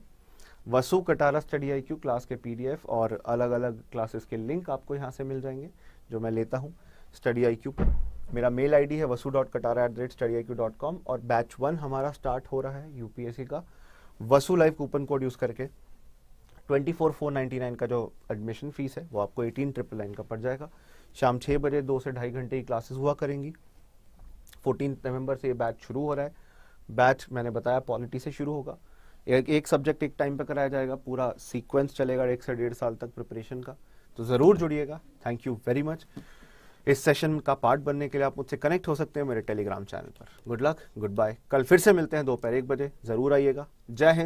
Vasu Katara study I class के पीडीएफ और अलग अलग क्लासेस के लिंक आपको यहाँ से मिल जाएंगे जो मैं लेता हूँ स्टडी आई पर मेरा मेल आईडी है Vasu dot Katara at the rate study I Q dot com और बैच वन हमारा स्टार्ट हो रहा है यूपीएससी का Vasu live coupon code use करके twenty four four ninety nine का जो एडमिशन फीस है वो आपको एटीन ट्रिपल नाइन का पड़ जाएगा शाम छः बजे दो से ढाई घंटे की क्लासेस हुआ करेंगी फोर्टीन नवंबर से ये बैच शुरू हो रहा है बैच मैंने बताया पॉलिटी से शुरू होगा एक एक सब्जेक्ट एक टाइम पर कराया जाएगा पूरा सीक्वेंस चलेगा एक से डेढ़ साल तक प्रिपरेशन का तो ज़रूर जुड़िएगा थैंक यू वेरी मच इस सेशन का पार्ट बनने के लिए आप मुझसे कनेक्ट हो सकते हैं मेरे टेलीग्राम चैनल पर गुड लक गुड बाय कल फिर से मिलते हैं दोपहर एक बजे ज़रूर आइएगा जय हिंद